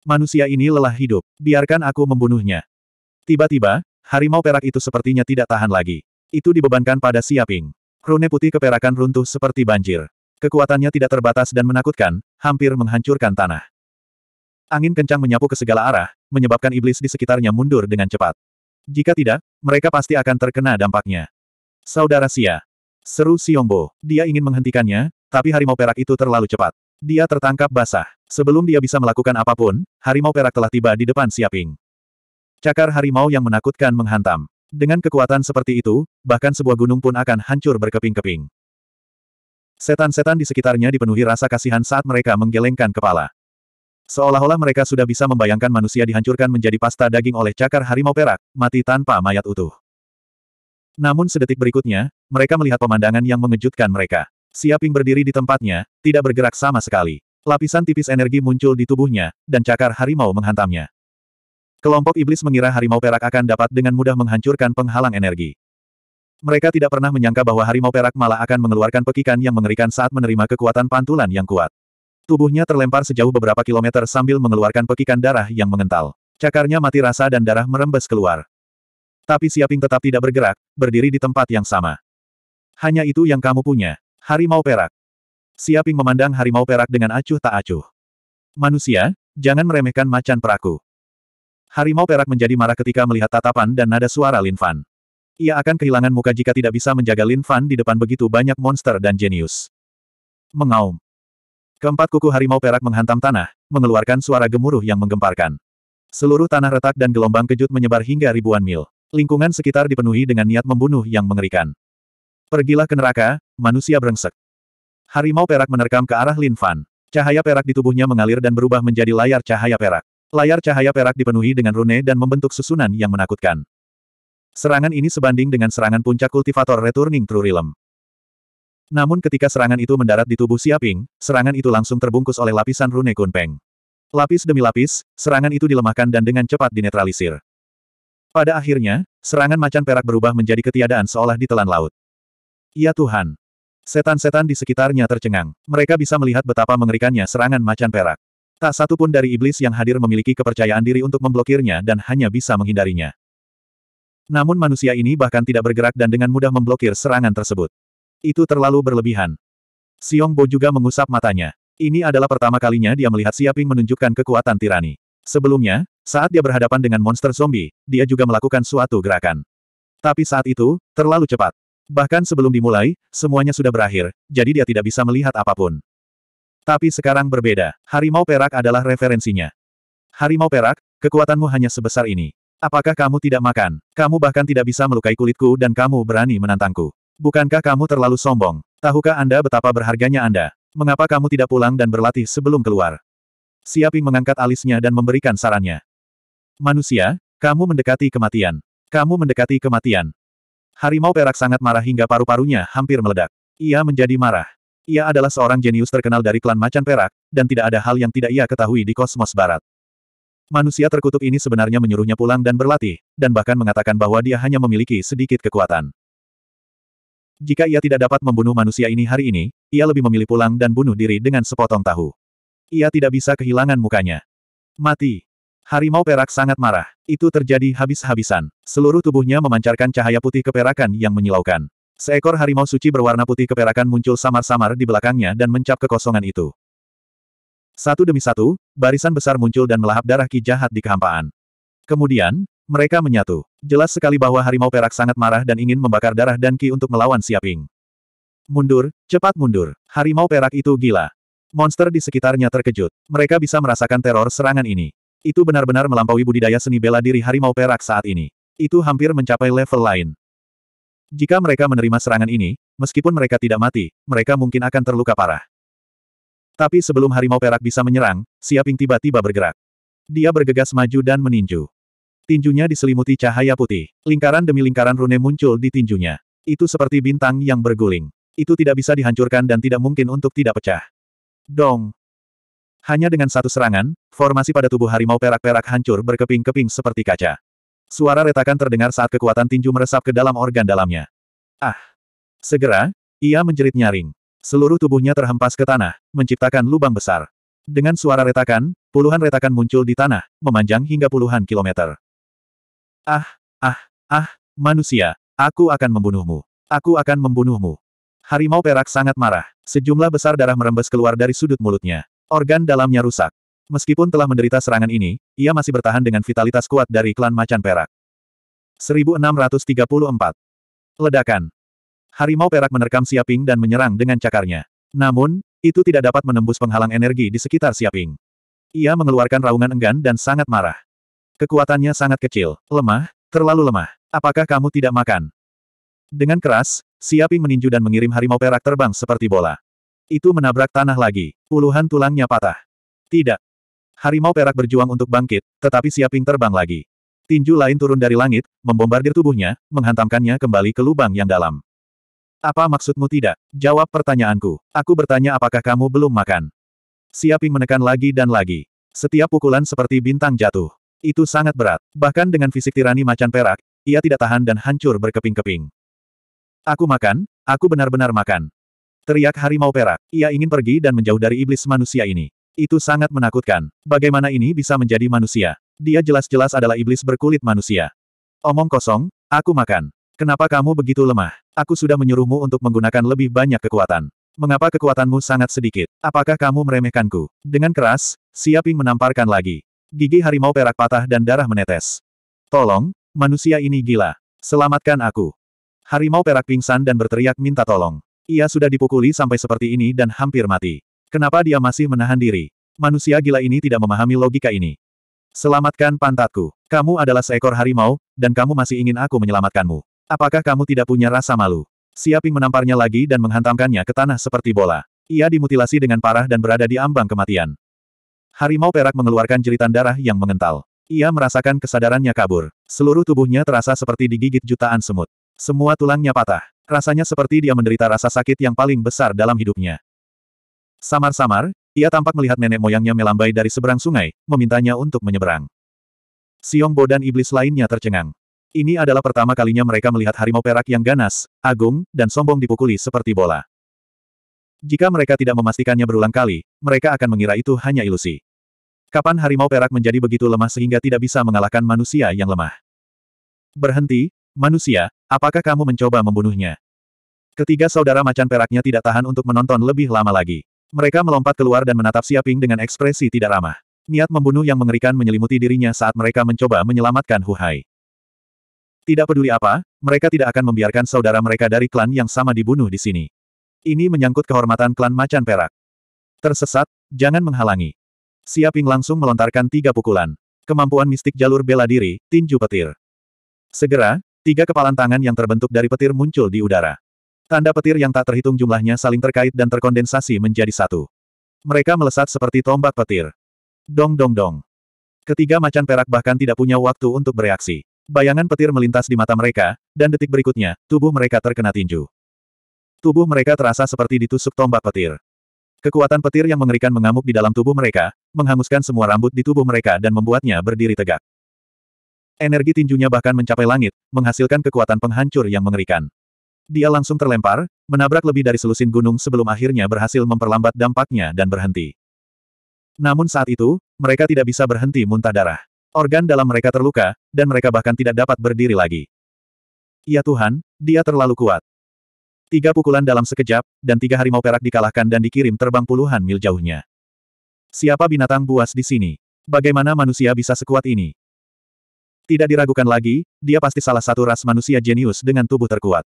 Manusia ini lelah hidup, biarkan aku membunuhnya. Tiba-tiba, harimau perak itu sepertinya tidak tahan lagi. Itu dibebankan pada Siaping. Rune putih keperakan runtuh seperti banjir. Kekuatannya tidak terbatas dan menakutkan, hampir menghancurkan tanah. Angin kencang menyapu ke segala arah, menyebabkan iblis di sekitarnya mundur dengan cepat. Jika tidak, mereka pasti akan terkena dampaknya. Saudara Sia. Seru Siombo. Dia ingin menghentikannya, tapi harimau perak itu terlalu cepat. Dia tertangkap basah. Sebelum dia bisa melakukan apapun, harimau perak telah tiba di depan Siaping. Cakar harimau yang menakutkan menghantam. Dengan kekuatan seperti itu, bahkan sebuah gunung pun akan hancur berkeping-keping. Setan-setan di sekitarnya dipenuhi rasa kasihan saat mereka menggelengkan kepala. Seolah-olah mereka sudah bisa membayangkan manusia dihancurkan menjadi pasta daging oleh cakar harimau perak, mati tanpa mayat utuh. Namun sedetik berikutnya, mereka melihat pemandangan yang mengejutkan mereka. Siaping berdiri di tempatnya, tidak bergerak sama sekali. Lapisan tipis energi muncul di tubuhnya, dan cakar harimau menghantamnya. Kelompok iblis mengira harimau perak akan dapat dengan mudah menghancurkan penghalang energi. Mereka tidak pernah menyangka bahwa harimau perak malah akan mengeluarkan pekikan yang mengerikan saat menerima kekuatan pantulan yang kuat. Tubuhnya terlempar sejauh beberapa kilometer sambil mengeluarkan pekikan darah yang mengental. Cakarnya mati rasa dan darah merembes keluar. Tapi Siaping tetap tidak bergerak, berdiri di tempat yang sama. Hanya itu yang kamu punya. Harimau Perak. Siaping memandang harimau perak dengan acuh tak acuh. Manusia, jangan meremehkan macan peraku. Harimau perak menjadi marah ketika melihat tatapan dan nada suara Lin Fan. Ia akan kehilangan muka jika tidak bisa menjaga Lin Fan di depan begitu banyak monster dan jenius. Mengaum. Keempat kuku harimau perak menghantam tanah, mengeluarkan suara gemuruh yang menggemparkan. Seluruh tanah retak dan gelombang kejut menyebar hingga ribuan mil. Lingkungan sekitar dipenuhi dengan niat membunuh yang mengerikan. Pergilah ke neraka, manusia brengsek. Harimau perak menerkam ke arah Lin Fan. Cahaya perak di tubuhnya mengalir dan berubah menjadi layar cahaya perak. Layar cahaya perak dipenuhi dengan rune dan membentuk susunan yang menakutkan. Serangan ini sebanding dengan serangan puncak kultivator Returning True Realm. Namun ketika serangan itu mendarat di tubuh Siaping, serangan itu langsung terbungkus oleh lapisan rune Kunpeng. Lapis demi lapis, serangan itu dilemahkan dan dengan cepat dinetralisir. Pada akhirnya, serangan macan perak berubah menjadi ketiadaan seolah ditelan laut. Ya Tuhan. Setan-setan di sekitarnya tercengang. Mereka bisa melihat betapa mengerikannya serangan macan perak. Tak satu pun dari iblis yang hadir memiliki kepercayaan diri untuk memblokirnya dan hanya bisa menghindarinya. Namun manusia ini bahkan tidak bergerak dan dengan mudah memblokir serangan tersebut. Itu terlalu berlebihan. Siong Bo juga mengusap matanya. Ini adalah pertama kalinya dia melihat Siaping menunjukkan kekuatan tirani. Sebelumnya, saat dia berhadapan dengan monster zombie, dia juga melakukan suatu gerakan. Tapi saat itu, terlalu cepat. Bahkan sebelum dimulai, semuanya sudah berakhir, jadi dia tidak bisa melihat apapun. Tapi sekarang berbeda, harimau perak adalah referensinya. Harimau perak, kekuatanmu hanya sebesar ini. Apakah kamu tidak makan? Kamu bahkan tidak bisa melukai kulitku dan kamu berani menantangku. Bukankah kamu terlalu sombong? Tahukah Anda betapa berharganya Anda? Mengapa kamu tidak pulang dan berlatih sebelum keluar? Siaping mengangkat alisnya dan memberikan sarannya. Manusia, kamu mendekati kematian. Kamu mendekati kematian. Harimau perak sangat marah hingga paru-parunya hampir meledak. Ia menjadi marah. Ia adalah seorang jenius terkenal dari klan macan perak, dan tidak ada hal yang tidak ia ketahui di kosmos barat. Manusia terkutuk ini sebenarnya menyuruhnya pulang dan berlatih, dan bahkan mengatakan bahwa dia hanya memiliki sedikit kekuatan. Jika ia tidak dapat membunuh manusia ini hari ini, ia lebih memilih pulang dan bunuh diri dengan sepotong tahu. Ia tidak bisa kehilangan mukanya. Mati. Harimau perak sangat marah. Itu terjadi habis-habisan. Seluruh tubuhnya memancarkan cahaya putih keperakan yang menyilaukan. Seekor harimau suci berwarna putih keperakan muncul samar-samar di belakangnya dan mencap kekosongan itu. Satu demi satu, barisan besar muncul dan melahap darah ki jahat di kehampaan. Kemudian, mereka menyatu. Jelas sekali bahwa harimau perak sangat marah dan ingin membakar darah dan ki untuk melawan Siaping. Mundur, cepat mundur. Harimau perak itu gila. Monster di sekitarnya terkejut. Mereka bisa merasakan teror serangan ini. Itu benar-benar melampaui budidaya seni bela diri harimau perak saat ini. Itu hampir mencapai level lain. Jika mereka menerima serangan ini, meskipun mereka tidak mati, mereka mungkin akan terluka parah. Tapi sebelum harimau perak bisa menyerang, Siaping tiba-tiba bergerak. Dia bergegas maju dan meninju. Tinjunya diselimuti cahaya putih. Lingkaran demi lingkaran rune muncul di tinjunya. Itu seperti bintang yang berguling. Itu tidak bisa dihancurkan dan tidak mungkin untuk tidak pecah. Dong! Hanya dengan satu serangan, formasi pada tubuh harimau perak-perak hancur berkeping-keping seperti kaca. Suara retakan terdengar saat kekuatan tinju meresap ke dalam organ dalamnya. Ah! Segera, ia menjerit nyaring. Seluruh tubuhnya terhempas ke tanah, menciptakan lubang besar. Dengan suara retakan, puluhan retakan muncul di tanah, memanjang hingga puluhan kilometer. Ah, ah, ah, manusia, aku akan membunuhmu. Aku akan membunuhmu. Harimau perak sangat marah. Sejumlah besar darah merembes keluar dari sudut mulutnya. Organ dalamnya rusak. Meskipun telah menderita serangan ini, ia masih bertahan dengan vitalitas kuat dari klan macan perak. 1634. Ledakan. Harimau perak menerkam Siaping dan menyerang dengan cakarnya. Namun, itu tidak dapat menembus penghalang energi di sekitar Siaping. Ia mengeluarkan raungan enggan dan sangat marah. Kekuatannya sangat kecil, lemah, terlalu lemah. Apakah kamu tidak makan? Dengan keras, Siaping meninju dan mengirim harimau perak terbang seperti bola. Itu menabrak tanah lagi. Puluhan tulangnya patah. Tidak. Harimau perak berjuang untuk bangkit, tetapi Siaping terbang lagi. Tinju lain turun dari langit, membombardir tubuhnya, menghantamkannya kembali ke lubang yang dalam. Apa maksudmu tidak? Jawab pertanyaanku. Aku bertanya apakah kamu belum makan? Siaping menekan lagi dan lagi. Setiap pukulan seperti bintang jatuh. Itu sangat berat. Bahkan dengan fisik tirani macan perak, ia tidak tahan dan hancur berkeping-keping. Aku makan, aku benar-benar makan. Teriak harimau perak. Ia ingin pergi dan menjauh dari iblis manusia ini. Itu sangat menakutkan. Bagaimana ini bisa menjadi manusia? Dia jelas-jelas adalah iblis berkulit manusia. Omong kosong, aku makan. Kenapa kamu begitu lemah? Aku sudah menyuruhmu untuk menggunakan lebih banyak kekuatan. Mengapa kekuatanmu sangat sedikit? Apakah kamu meremehkanku? Dengan keras, Siaping menamparkan lagi. Gigi harimau perak patah dan darah menetes. Tolong, manusia ini gila. Selamatkan aku. Harimau perak pingsan dan berteriak minta tolong. Ia sudah dipukuli sampai seperti ini dan hampir mati. Kenapa dia masih menahan diri? Manusia gila ini tidak memahami logika ini. Selamatkan pantatku. Kamu adalah seekor harimau, dan kamu masih ingin aku menyelamatkanmu. Apakah kamu tidak punya rasa malu? Siaping menamparnya lagi dan menghantamkannya ke tanah seperti bola. Ia dimutilasi dengan parah dan berada di ambang kematian. Harimau perak mengeluarkan jeritan darah yang mengental. Ia merasakan kesadarannya kabur. Seluruh tubuhnya terasa seperti digigit jutaan semut. Semua tulangnya patah. Rasanya seperti dia menderita rasa sakit yang paling besar dalam hidupnya. Samar-samar, ia tampak melihat nenek moyangnya melambai dari seberang sungai, memintanya untuk menyeberang. Bo dan iblis lainnya tercengang. Ini adalah pertama kalinya mereka melihat harimau perak yang ganas, agung, dan sombong dipukuli seperti bola. Jika mereka tidak memastikannya berulang kali, mereka akan mengira itu hanya ilusi. Kapan harimau perak menjadi begitu lemah sehingga tidak bisa mengalahkan manusia yang lemah? Berhenti, manusia, Apakah kamu mencoba membunuhnya? Ketiga saudara macan peraknya tidak tahan untuk menonton lebih lama lagi. Mereka melompat keluar dan menatap Siaping dengan ekspresi tidak ramah. Niat membunuh yang mengerikan menyelimuti dirinya saat mereka mencoba menyelamatkan Hu Hai. Tidak peduli apa, mereka tidak akan membiarkan saudara mereka dari klan yang sama dibunuh di sini. Ini menyangkut kehormatan klan macan perak. Tersesat, jangan menghalangi. Siaping langsung melontarkan tiga pukulan. Kemampuan mistik jalur bela diri, tinju petir. Segera, Tiga kepalan tangan yang terbentuk dari petir muncul di udara. Tanda petir yang tak terhitung jumlahnya saling terkait dan terkondensasi menjadi satu. Mereka melesat seperti tombak petir. Dong dong dong. Ketiga macan perak bahkan tidak punya waktu untuk bereaksi. Bayangan petir melintas di mata mereka, dan detik berikutnya, tubuh mereka terkena tinju. Tubuh mereka terasa seperti ditusuk tombak petir. Kekuatan petir yang mengerikan mengamuk di dalam tubuh mereka, menghanguskan semua rambut di tubuh mereka dan membuatnya berdiri tegak. Energi tinjunya bahkan mencapai langit, menghasilkan kekuatan penghancur yang mengerikan. Dia langsung terlempar, menabrak lebih dari selusin gunung sebelum akhirnya berhasil memperlambat dampaknya dan berhenti. Namun saat itu, mereka tidak bisa berhenti muntah darah. Organ dalam mereka terluka, dan mereka bahkan tidak dapat berdiri lagi. Ya Tuhan, dia terlalu kuat. Tiga pukulan dalam sekejap, dan tiga harimau perak dikalahkan dan dikirim terbang puluhan mil jauhnya. Siapa binatang buas di sini? Bagaimana manusia bisa sekuat ini? Tidak diragukan lagi, dia pasti salah satu ras manusia jenius dengan tubuh terkuat.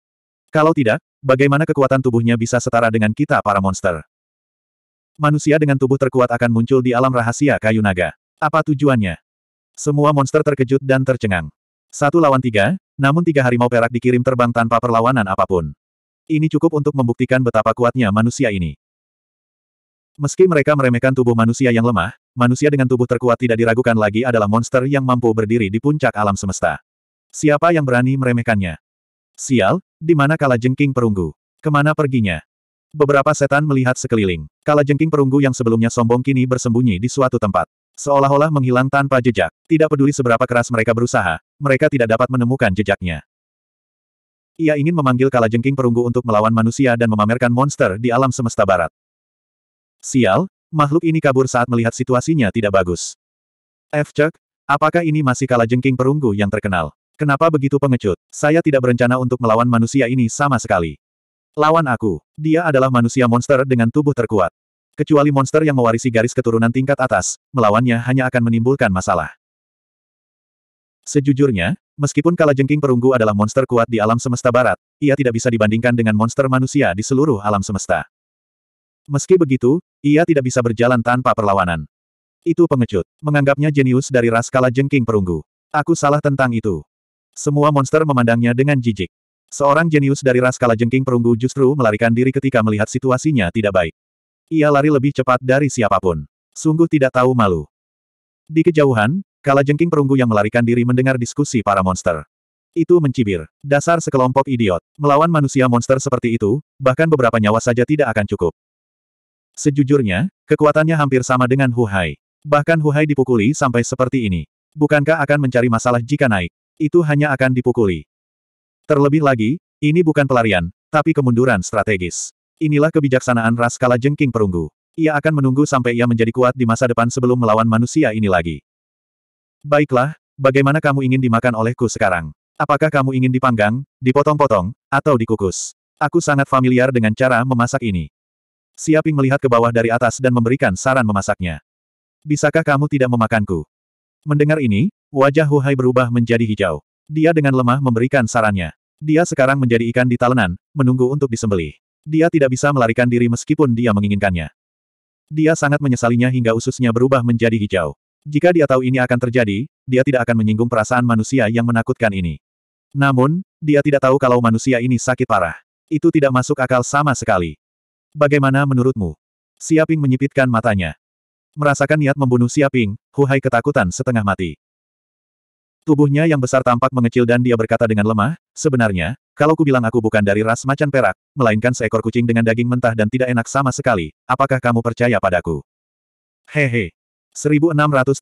Kalau tidak, bagaimana kekuatan tubuhnya bisa setara dengan kita para monster? Manusia dengan tubuh terkuat akan muncul di alam rahasia kayu naga. Apa tujuannya? Semua monster terkejut dan tercengang. Satu lawan tiga, namun tiga harimau perak dikirim terbang tanpa perlawanan apapun. Ini cukup untuk membuktikan betapa kuatnya manusia ini. Meski mereka meremehkan tubuh manusia yang lemah, manusia dengan tubuh terkuat tidak diragukan lagi adalah monster yang mampu berdiri di puncak alam semesta. Siapa yang berani meremehkannya? Sial, di mana kala jengking perunggu? Kemana perginya? Beberapa setan melihat sekeliling. Kala jengking perunggu yang sebelumnya sombong kini bersembunyi di suatu tempat. Seolah-olah menghilang tanpa jejak. Tidak peduli seberapa keras mereka berusaha, mereka tidak dapat menemukan jejaknya. Ia ingin memanggil kala jengking perunggu untuk melawan manusia dan memamerkan monster di alam semesta barat. Sial, makhluk ini kabur saat melihat situasinya tidak bagus. F. Chuck, apakah ini masih kalah jengking perunggu yang terkenal? Kenapa begitu pengecut? Saya tidak berencana untuk melawan manusia ini sama sekali. Lawan aku. Dia adalah manusia monster dengan tubuh terkuat. Kecuali monster yang mewarisi garis keturunan tingkat atas, melawannya hanya akan menimbulkan masalah. Sejujurnya, meskipun Jengking Perunggu adalah monster kuat di alam semesta barat, ia tidak bisa dibandingkan dengan monster manusia di seluruh alam semesta. Meski begitu, ia tidak bisa berjalan tanpa perlawanan. Itu pengecut. Menganggapnya jenius dari ras kala jengking perunggu. Aku salah tentang itu. Semua monster memandangnya dengan jijik. Seorang jenius dari ras kala jengking perunggu justru melarikan diri ketika melihat situasinya tidak baik. Ia lari lebih cepat dari siapapun. Sungguh tidak tahu malu. Di kejauhan, kala jengking perunggu yang melarikan diri mendengar diskusi para monster. Itu mencibir. Dasar sekelompok idiot. Melawan manusia monster seperti itu, bahkan beberapa nyawa saja tidak akan cukup. Sejujurnya, kekuatannya hampir sama dengan Hu Hai. Bahkan Hu Hai dipukuli sampai seperti ini. Bukankah akan mencari masalah jika naik? Itu hanya akan dipukuli. Terlebih lagi, ini bukan pelarian, tapi kemunduran strategis. Inilah kebijaksanaan ras kala jengking perunggu. Ia akan menunggu sampai ia menjadi kuat di masa depan sebelum melawan manusia ini lagi. Baiklah, bagaimana kamu ingin dimakan olehku sekarang? Apakah kamu ingin dipanggang, dipotong-potong, atau dikukus? Aku sangat familiar dengan cara memasak ini. Siaping melihat ke bawah dari atas dan memberikan saran memasaknya. Bisakah kamu tidak memakanku? Mendengar ini, wajah Hu Hai berubah menjadi hijau. Dia dengan lemah memberikan sarannya. Dia sekarang menjadi ikan di talenan, menunggu untuk disembelih. Dia tidak bisa melarikan diri meskipun dia menginginkannya. Dia sangat menyesalinya hingga ususnya berubah menjadi hijau. Jika dia tahu ini akan terjadi, dia tidak akan menyinggung perasaan manusia yang menakutkan ini. Namun, dia tidak tahu kalau manusia ini sakit parah. Itu tidak masuk akal sama sekali. Bagaimana menurutmu? Siaping menyipitkan matanya. Merasakan niat membunuh Siaping, Hai ketakutan setengah mati. Tubuhnya yang besar tampak mengecil dan dia berkata dengan lemah, sebenarnya, kalau ku bilang aku bukan dari ras macan perak, melainkan seekor kucing dengan daging mentah dan tidak enak sama sekali, apakah kamu percaya padaku? Hehe. 1635.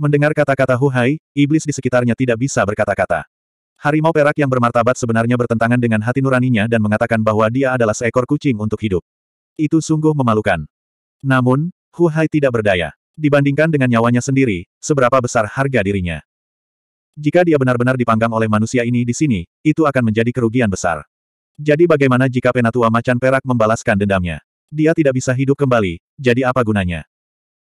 Mendengar kata-kata Huhai, iblis di sekitarnya tidak bisa berkata-kata. Harimau perak yang bermartabat sebenarnya bertentangan dengan hati nuraninya dan mengatakan bahwa dia adalah seekor kucing untuk hidup. Itu sungguh memalukan. Namun, Hu Hai tidak berdaya. Dibandingkan dengan nyawanya sendiri, seberapa besar harga dirinya. Jika dia benar-benar dipanggang oleh manusia ini di sini, itu akan menjadi kerugian besar. Jadi bagaimana jika penatua macan perak membalaskan dendamnya? Dia tidak bisa hidup kembali, jadi apa gunanya?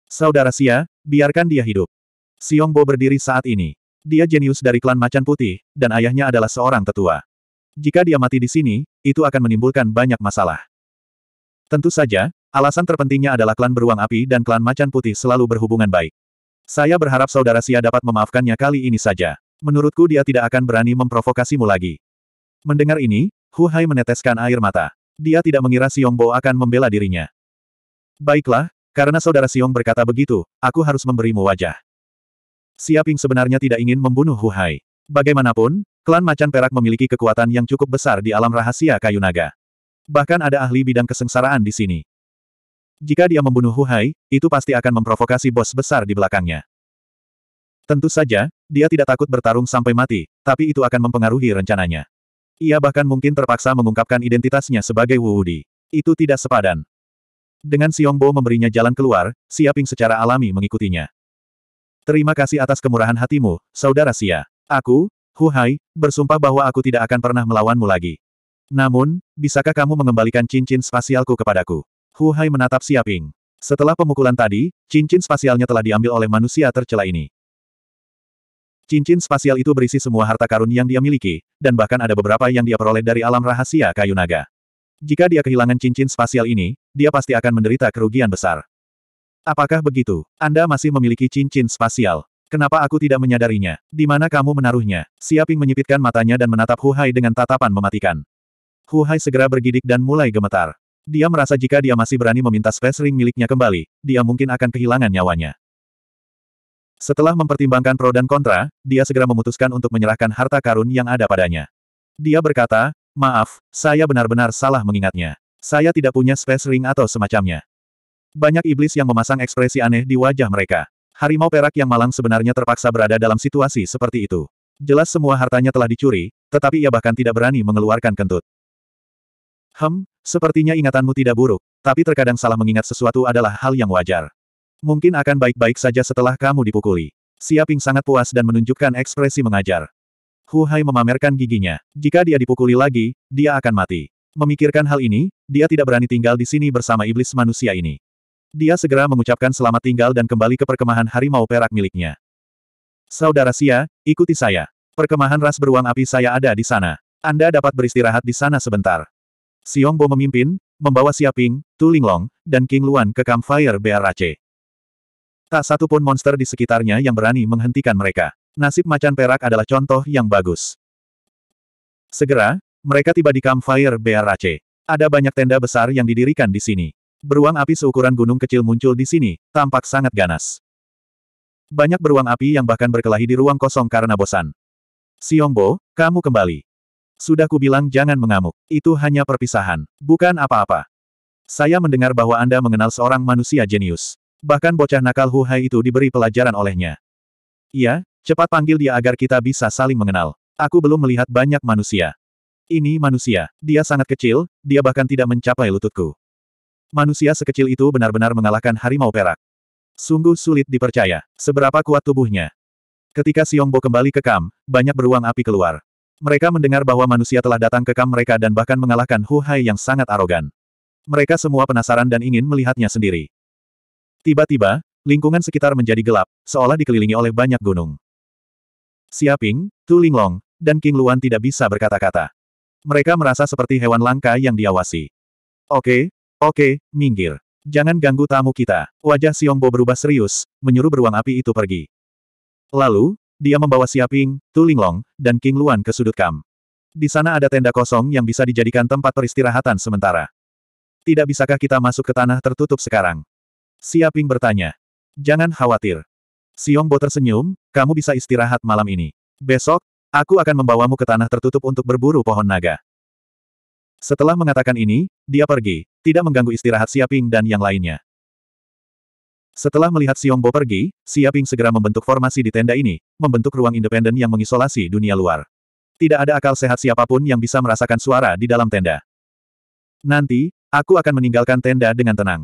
Saudara Sia, biarkan dia hidup. Siong Bo berdiri saat ini. Dia jenius dari klan Macan Putih, dan ayahnya adalah seorang tetua. Jika dia mati di sini, itu akan menimbulkan banyak masalah. Tentu saja, alasan terpentingnya adalah klan beruang api dan klan Macan Putih selalu berhubungan baik. Saya berharap saudara Sia dapat memaafkannya kali ini saja. Menurutku dia tidak akan berani memprovokasimu lagi. Mendengar ini, Hu Hai meneteskan air mata. Dia tidak mengira Siong Bo akan membela dirinya. Baiklah, karena saudara Siong berkata begitu, aku harus memberimu wajah. Siaping sebenarnya tidak ingin membunuh Huhai. Bagaimanapun, klan macan perak memiliki kekuatan yang cukup besar di alam rahasia kayu naga. Bahkan ada ahli bidang kesengsaraan di sini. Jika dia membunuh Huhai, itu pasti akan memprovokasi bos besar di belakangnya. Tentu saja, dia tidak takut bertarung sampai mati, tapi itu akan mempengaruhi rencananya. Ia bahkan mungkin terpaksa mengungkapkan identitasnya sebagai Wu Wudi. Itu tidak sepadan. Dengan Bo memberinya jalan keluar, Siaping secara alami mengikutinya. Terima kasih atas kemurahan hatimu, Saudara Sia. Aku, Hu Hai, bersumpah bahwa aku tidak akan pernah melawanmu lagi. Namun, bisakah kamu mengembalikan cincin spasialku kepadaku? Hu Hai menatap Sia Ping. Setelah pemukulan tadi, cincin spasialnya telah diambil oleh manusia tercela ini. Cincin spasial itu berisi semua harta karun yang dia miliki, dan bahkan ada beberapa yang dia peroleh dari alam rahasia kayu naga. Jika dia kehilangan cincin spasial ini, dia pasti akan menderita kerugian besar. Apakah begitu? Anda masih memiliki cincin spasial. Kenapa aku tidak menyadarinya? Di mana kamu menaruhnya? Siaping menyipitkan matanya dan menatap Hu Hai dengan tatapan mematikan. Hu Hai segera bergidik dan mulai gemetar. Dia merasa jika dia masih berani meminta space ring miliknya kembali, dia mungkin akan kehilangan nyawanya. Setelah mempertimbangkan pro dan kontra, dia segera memutuskan untuk menyerahkan harta karun yang ada padanya. Dia berkata, maaf, saya benar-benar salah mengingatnya. Saya tidak punya space ring atau semacamnya. Banyak iblis yang memasang ekspresi aneh di wajah mereka. Harimau perak yang malang sebenarnya terpaksa berada dalam situasi seperti itu. Jelas semua hartanya telah dicuri, tetapi ia bahkan tidak berani mengeluarkan kentut. Hem, sepertinya ingatanmu tidak buruk, tapi terkadang salah mengingat sesuatu adalah hal yang wajar. Mungkin akan baik-baik saja setelah kamu dipukuli. Siaping sangat puas dan menunjukkan ekspresi mengajar. Hu Hai memamerkan giginya. Jika dia dipukuli lagi, dia akan mati. Memikirkan hal ini, dia tidak berani tinggal di sini bersama iblis manusia ini. Dia segera mengucapkan selamat tinggal dan kembali ke perkemahan harimau perak miliknya. Saudara Sia, ikuti saya. Perkemahan ras beruang api saya ada di sana. Anda dapat beristirahat di sana sebentar. Xiongbo memimpin, membawa Siaping, Tu Linglong, dan King Luan ke campfire BRAC. Tak satu pun monster di sekitarnya yang berani menghentikan mereka. Nasib macan perak adalah contoh yang bagus. Segera, mereka tiba di campfire BRAC. Ada banyak tenda besar yang didirikan di sini. Beruang api seukuran gunung kecil muncul di sini, tampak sangat ganas. Banyak beruang api yang bahkan berkelahi di ruang kosong karena bosan. Siongbo, kamu kembali. Sudah kubilang jangan mengamuk. Itu hanya perpisahan, bukan apa-apa. Saya mendengar bahwa Anda mengenal seorang manusia jenius. Bahkan bocah nakal Hu Hai itu diberi pelajaran olehnya. Iya, cepat panggil dia agar kita bisa saling mengenal. Aku belum melihat banyak manusia. Ini manusia. Dia sangat kecil, dia bahkan tidak mencapai lututku. Manusia sekecil itu benar-benar mengalahkan harimau perak. Sungguh sulit dipercaya. Seberapa kuat tubuhnya. Ketika Siongbo kembali ke kam, banyak beruang api keluar. Mereka mendengar bahwa manusia telah datang ke kam mereka dan bahkan mengalahkan Hu Hai yang sangat arogan. Mereka semua penasaran dan ingin melihatnya sendiri. Tiba-tiba, lingkungan sekitar menjadi gelap, seolah dikelilingi oleh banyak gunung. Siaping, Tu Linglong, dan King Luan tidak bisa berkata-kata. Mereka merasa seperti hewan langka yang diawasi. Oke, Oke, minggir. Jangan ganggu tamu kita. Wajah Xiongbo berubah serius, menyuruh beruang api itu pergi. Lalu, dia membawa Siaping, Tu Linglong, dan King Luan ke sudut kam. Di sana ada tenda kosong yang bisa dijadikan tempat peristirahatan sementara. Tidak bisakah kita masuk ke tanah tertutup sekarang? Siaping bertanya. Jangan khawatir. Xiongbo tersenyum, kamu bisa istirahat malam ini. Besok, aku akan membawamu ke tanah tertutup untuk berburu pohon naga. Setelah mengatakan ini, dia pergi, tidak mengganggu istirahat Siaping dan yang lainnya. Setelah melihat Bo pergi, Siaping segera membentuk formasi di tenda ini, membentuk ruang independen yang mengisolasi dunia luar. Tidak ada akal sehat siapapun yang bisa merasakan suara di dalam tenda. Nanti, aku akan meninggalkan tenda dengan tenang.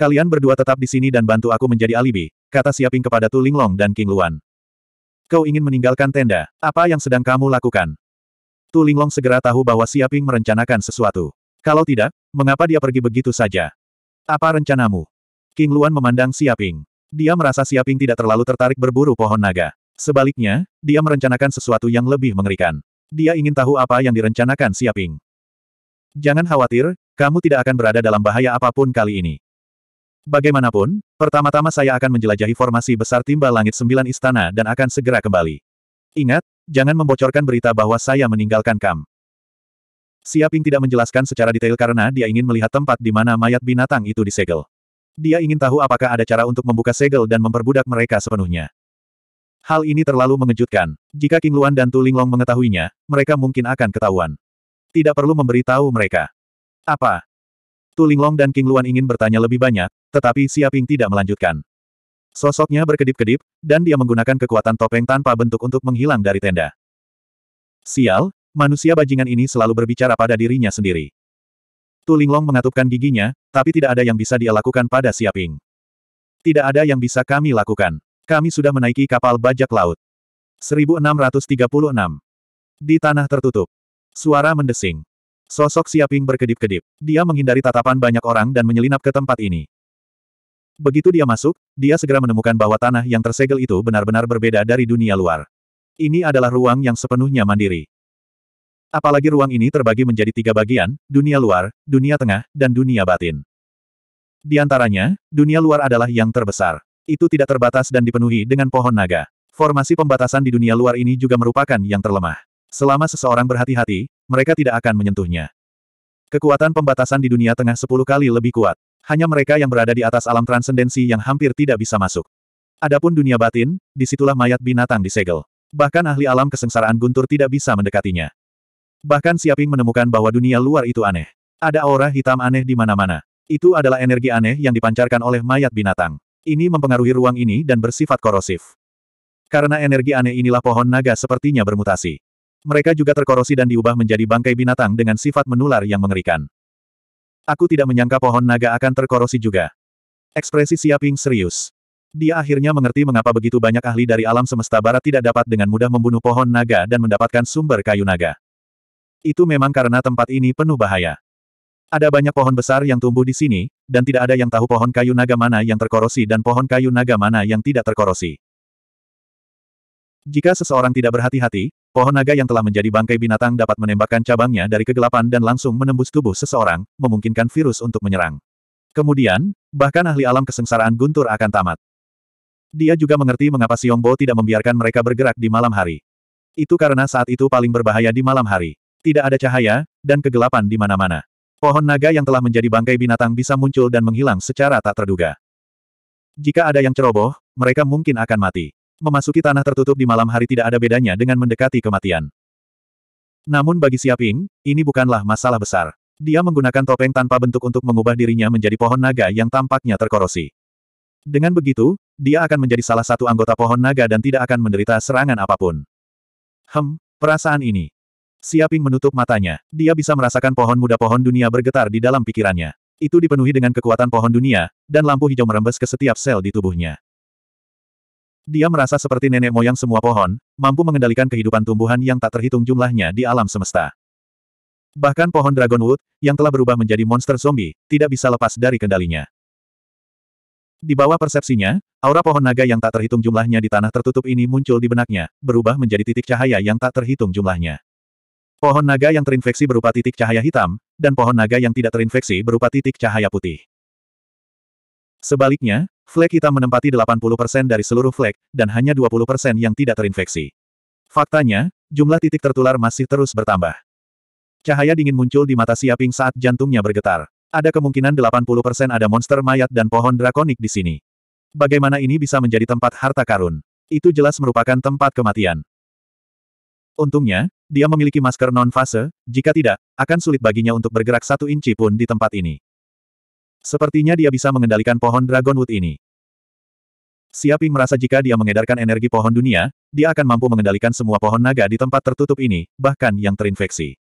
Kalian berdua tetap di sini dan bantu aku menjadi alibi, kata Siaping kepada Tu Linglong dan King Luan. Kau ingin meninggalkan tenda, apa yang sedang kamu lakukan? Tu Linglong segera tahu bahwa Siaping merencanakan sesuatu. Kalau tidak, mengapa dia pergi begitu saja? Apa rencanamu? King Luan memandang Siaping. Dia merasa Siaping tidak terlalu tertarik berburu pohon naga. Sebaliknya, dia merencanakan sesuatu yang lebih mengerikan. Dia ingin tahu apa yang direncanakan Siaping. Jangan khawatir, kamu tidak akan berada dalam bahaya apapun kali ini. Bagaimanapun, pertama-tama saya akan menjelajahi formasi besar timba langit sembilan istana dan akan segera kembali. Ingat, jangan membocorkan berita bahwa saya meninggalkan Kam. Siaping tidak menjelaskan secara detail karena dia ingin melihat tempat di mana mayat binatang itu disegel. Dia ingin tahu apakah ada cara untuk membuka segel dan memperbudak mereka sepenuhnya. Hal ini terlalu mengejutkan. Jika King Luan dan Tu Linglong mengetahuinya, mereka mungkin akan ketahuan. Tidak perlu memberi tahu mereka. Apa? Tu Linglong dan King Luan ingin bertanya lebih banyak, tetapi Siaping tidak melanjutkan. Sosoknya berkedip-kedip, dan dia menggunakan kekuatan topeng tanpa bentuk untuk menghilang dari tenda. Sial, Manusia bajingan ini selalu berbicara pada dirinya sendiri. Tulinglong mengatupkan giginya, tapi tidak ada yang bisa dia lakukan pada Siaping. Tidak ada yang bisa kami lakukan. Kami sudah menaiki kapal bajak laut. 1636. Di tanah tertutup. Suara mendesing. Sosok Siaping berkedip-kedip. Dia menghindari tatapan banyak orang dan menyelinap ke tempat ini. Begitu dia masuk, dia segera menemukan bahwa tanah yang tersegel itu benar-benar berbeda dari dunia luar. Ini adalah ruang yang sepenuhnya mandiri. Apalagi ruang ini terbagi menjadi tiga bagian, dunia luar, dunia tengah, dan dunia batin. Di antaranya, dunia luar adalah yang terbesar. Itu tidak terbatas dan dipenuhi dengan pohon naga. Formasi pembatasan di dunia luar ini juga merupakan yang terlemah. Selama seseorang berhati-hati, mereka tidak akan menyentuhnya. Kekuatan pembatasan di dunia tengah sepuluh kali lebih kuat. Hanya mereka yang berada di atas alam transendensi yang hampir tidak bisa masuk. Adapun dunia batin, disitulah mayat binatang disegel. Bahkan ahli alam kesengsaraan guntur tidak bisa mendekatinya. Bahkan Siaping menemukan bahwa dunia luar itu aneh. Ada aura hitam aneh di mana-mana. Itu adalah energi aneh yang dipancarkan oleh mayat binatang. Ini mempengaruhi ruang ini dan bersifat korosif. Karena energi aneh inilah pohon naga sepertinya bermutasi. Mereka juga terkorosi dan diubah menjadi bangkai binatang dengan sifat menular yang mengerikan. Aku tidak menyangka pohon naga akan terkorosi juga. Ekspresi Siaping serius. Dia akhirnya mengerti mengapa begitu banyak ahli dari alam semesta barat tidak dapat dengan mudah membunuh pohon naga dan mendapatkan sumber kayu naga. Itu memang karena tempat ini penuh bahaya. Ada banyak pohon besar yang tumbuh di sini, dan tidak ada yang tahu pohon kayu naga mana yang terkorosi dan pohon kayu naga mana yang tidak terkorosi. Jika seseorang tidak berhati-hati, pohon naga yang telah menjadi bangkai binatang dapat menembakkan cabangnya dari kegelapan dan langsung menembus tubuh seseorang, memungkinkan virus untuk menyerang. Kemudian, bahkan ahli alam kesengsaraan guntur akan tamat. Dia juga mengerti mengapa Siombo tidak membiarkan mereka bergerak di malam hari. Itu karena saat itu paling berbahaya di malam hari. Tidak ada cahaya, dan kegelapan di mana-mana. Pohon naga yang telah menjadi bangkai binatang bisa muncul dan menghilang secara tak terduga. Jika ada yang ceroboh, mereka mungkin akan mati. Memasuki tanah tertutup di malam hari tidak ada bedanya dengan mendekati kematian. Namun bagi Siaping, ini bukanlah masalah besar. Dia menggunakan topeng tanpa bentuk untuk mengubah dirinya menjadi pohon naga yang tampaknya terkorosi. Dengan begitu, dia akan menjadi salah satu anggota pohon naga dan tidak akan menderita serangan apapun. Hem, perasaan ini. Siaping menutup matanya. Dia bisa merasakan pohon muda pohon dunia bergetar di dalam pikirannya. Itu dipenuhi dengan kekuatan pohon dunia, dan lampu hijau merembes ke setiap sel di tubuhnya. Dia merasa seperti nenek moyang semua pohon, mampu mengendalikan kehidupan tumbuhan yang tak terhitung jumlahnya di alam semesta. Bahkan pohon Dragonwood, yang telah berubah menjadi monster zombie, tidak bisa lepas dari kendalinya. Di bawah persepsinya, aura pohon naga yang tak terhitung jumlahnya di tanah tertutup ini muncul di benaknya, berubah menjadi titik cahaya yang tak terhitung jumlahnya. Pohon naga yang terinfeksi berupa titik cahaya hitam, dan pohon naga yang tidak terinfeksi berupa titik cahaya putih. Sebaliknya, flek hitam menempati 80% dari seluruh flek, dan hanya 20% yang tidak terinfeksi. Faktanya, jumlah titik tertular masih terus bertambah. Cahaya dingin muncul di mata Siaping saat jantungnya bergetar. Ada kemungkinan 80% ada monster mayat dan pohon drakonik di sini. Bagaimana ini bisa menjadi tempat harta karun? Itu jelas merupakan tempat kematian. Untungnya, dia memiliki masker non-fase, jika tidak, akan sulit baginya untuk bergerak satu inci pun di tempat ini. Sepertinya dia bisa mengendalikan pohon Dragonwood ini. Siaping merasa jika dia mengedarkan energi pohon dunia, dia akan mampu mengendalikan semua pohon naga di tempat tertutup ini, bahkan yang terinfeksi.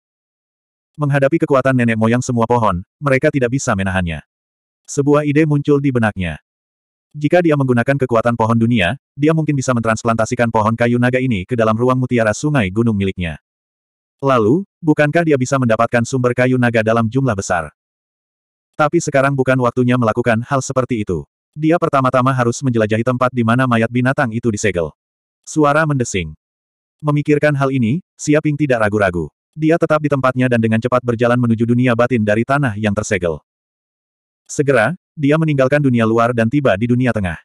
Menghadapi kekuatan nenek moyang semua pohon, mereka tidak bisa menahannya. Sebuah ide muncul di benaknya. Jika dia menggunakan kekuatan pohon dunia, dia mungkin bisa mentransplantasikan pohon kayu naga ini ke dalam ruang mutiara sungai gunung miliknya. Lalu, bukankah dia bisa mendapatkan sumber kayu naga dalam jumlah besar? Tapi sekarang bukan waktunya melakukan hal seperti itu. Dia pertama-tama harus menjelajahi tempat di mana mayat binatang itu disegel. Suara mendesing. Memikirkan hal ini, Siaping tidak ragu-ragu. Dia tetap di tempatnya dan dengan cepat berjalan menuju dunia batin dari tanah yang tersegel. Segera, dia meninggalkan dunia luar dan tiba di dunia tengah.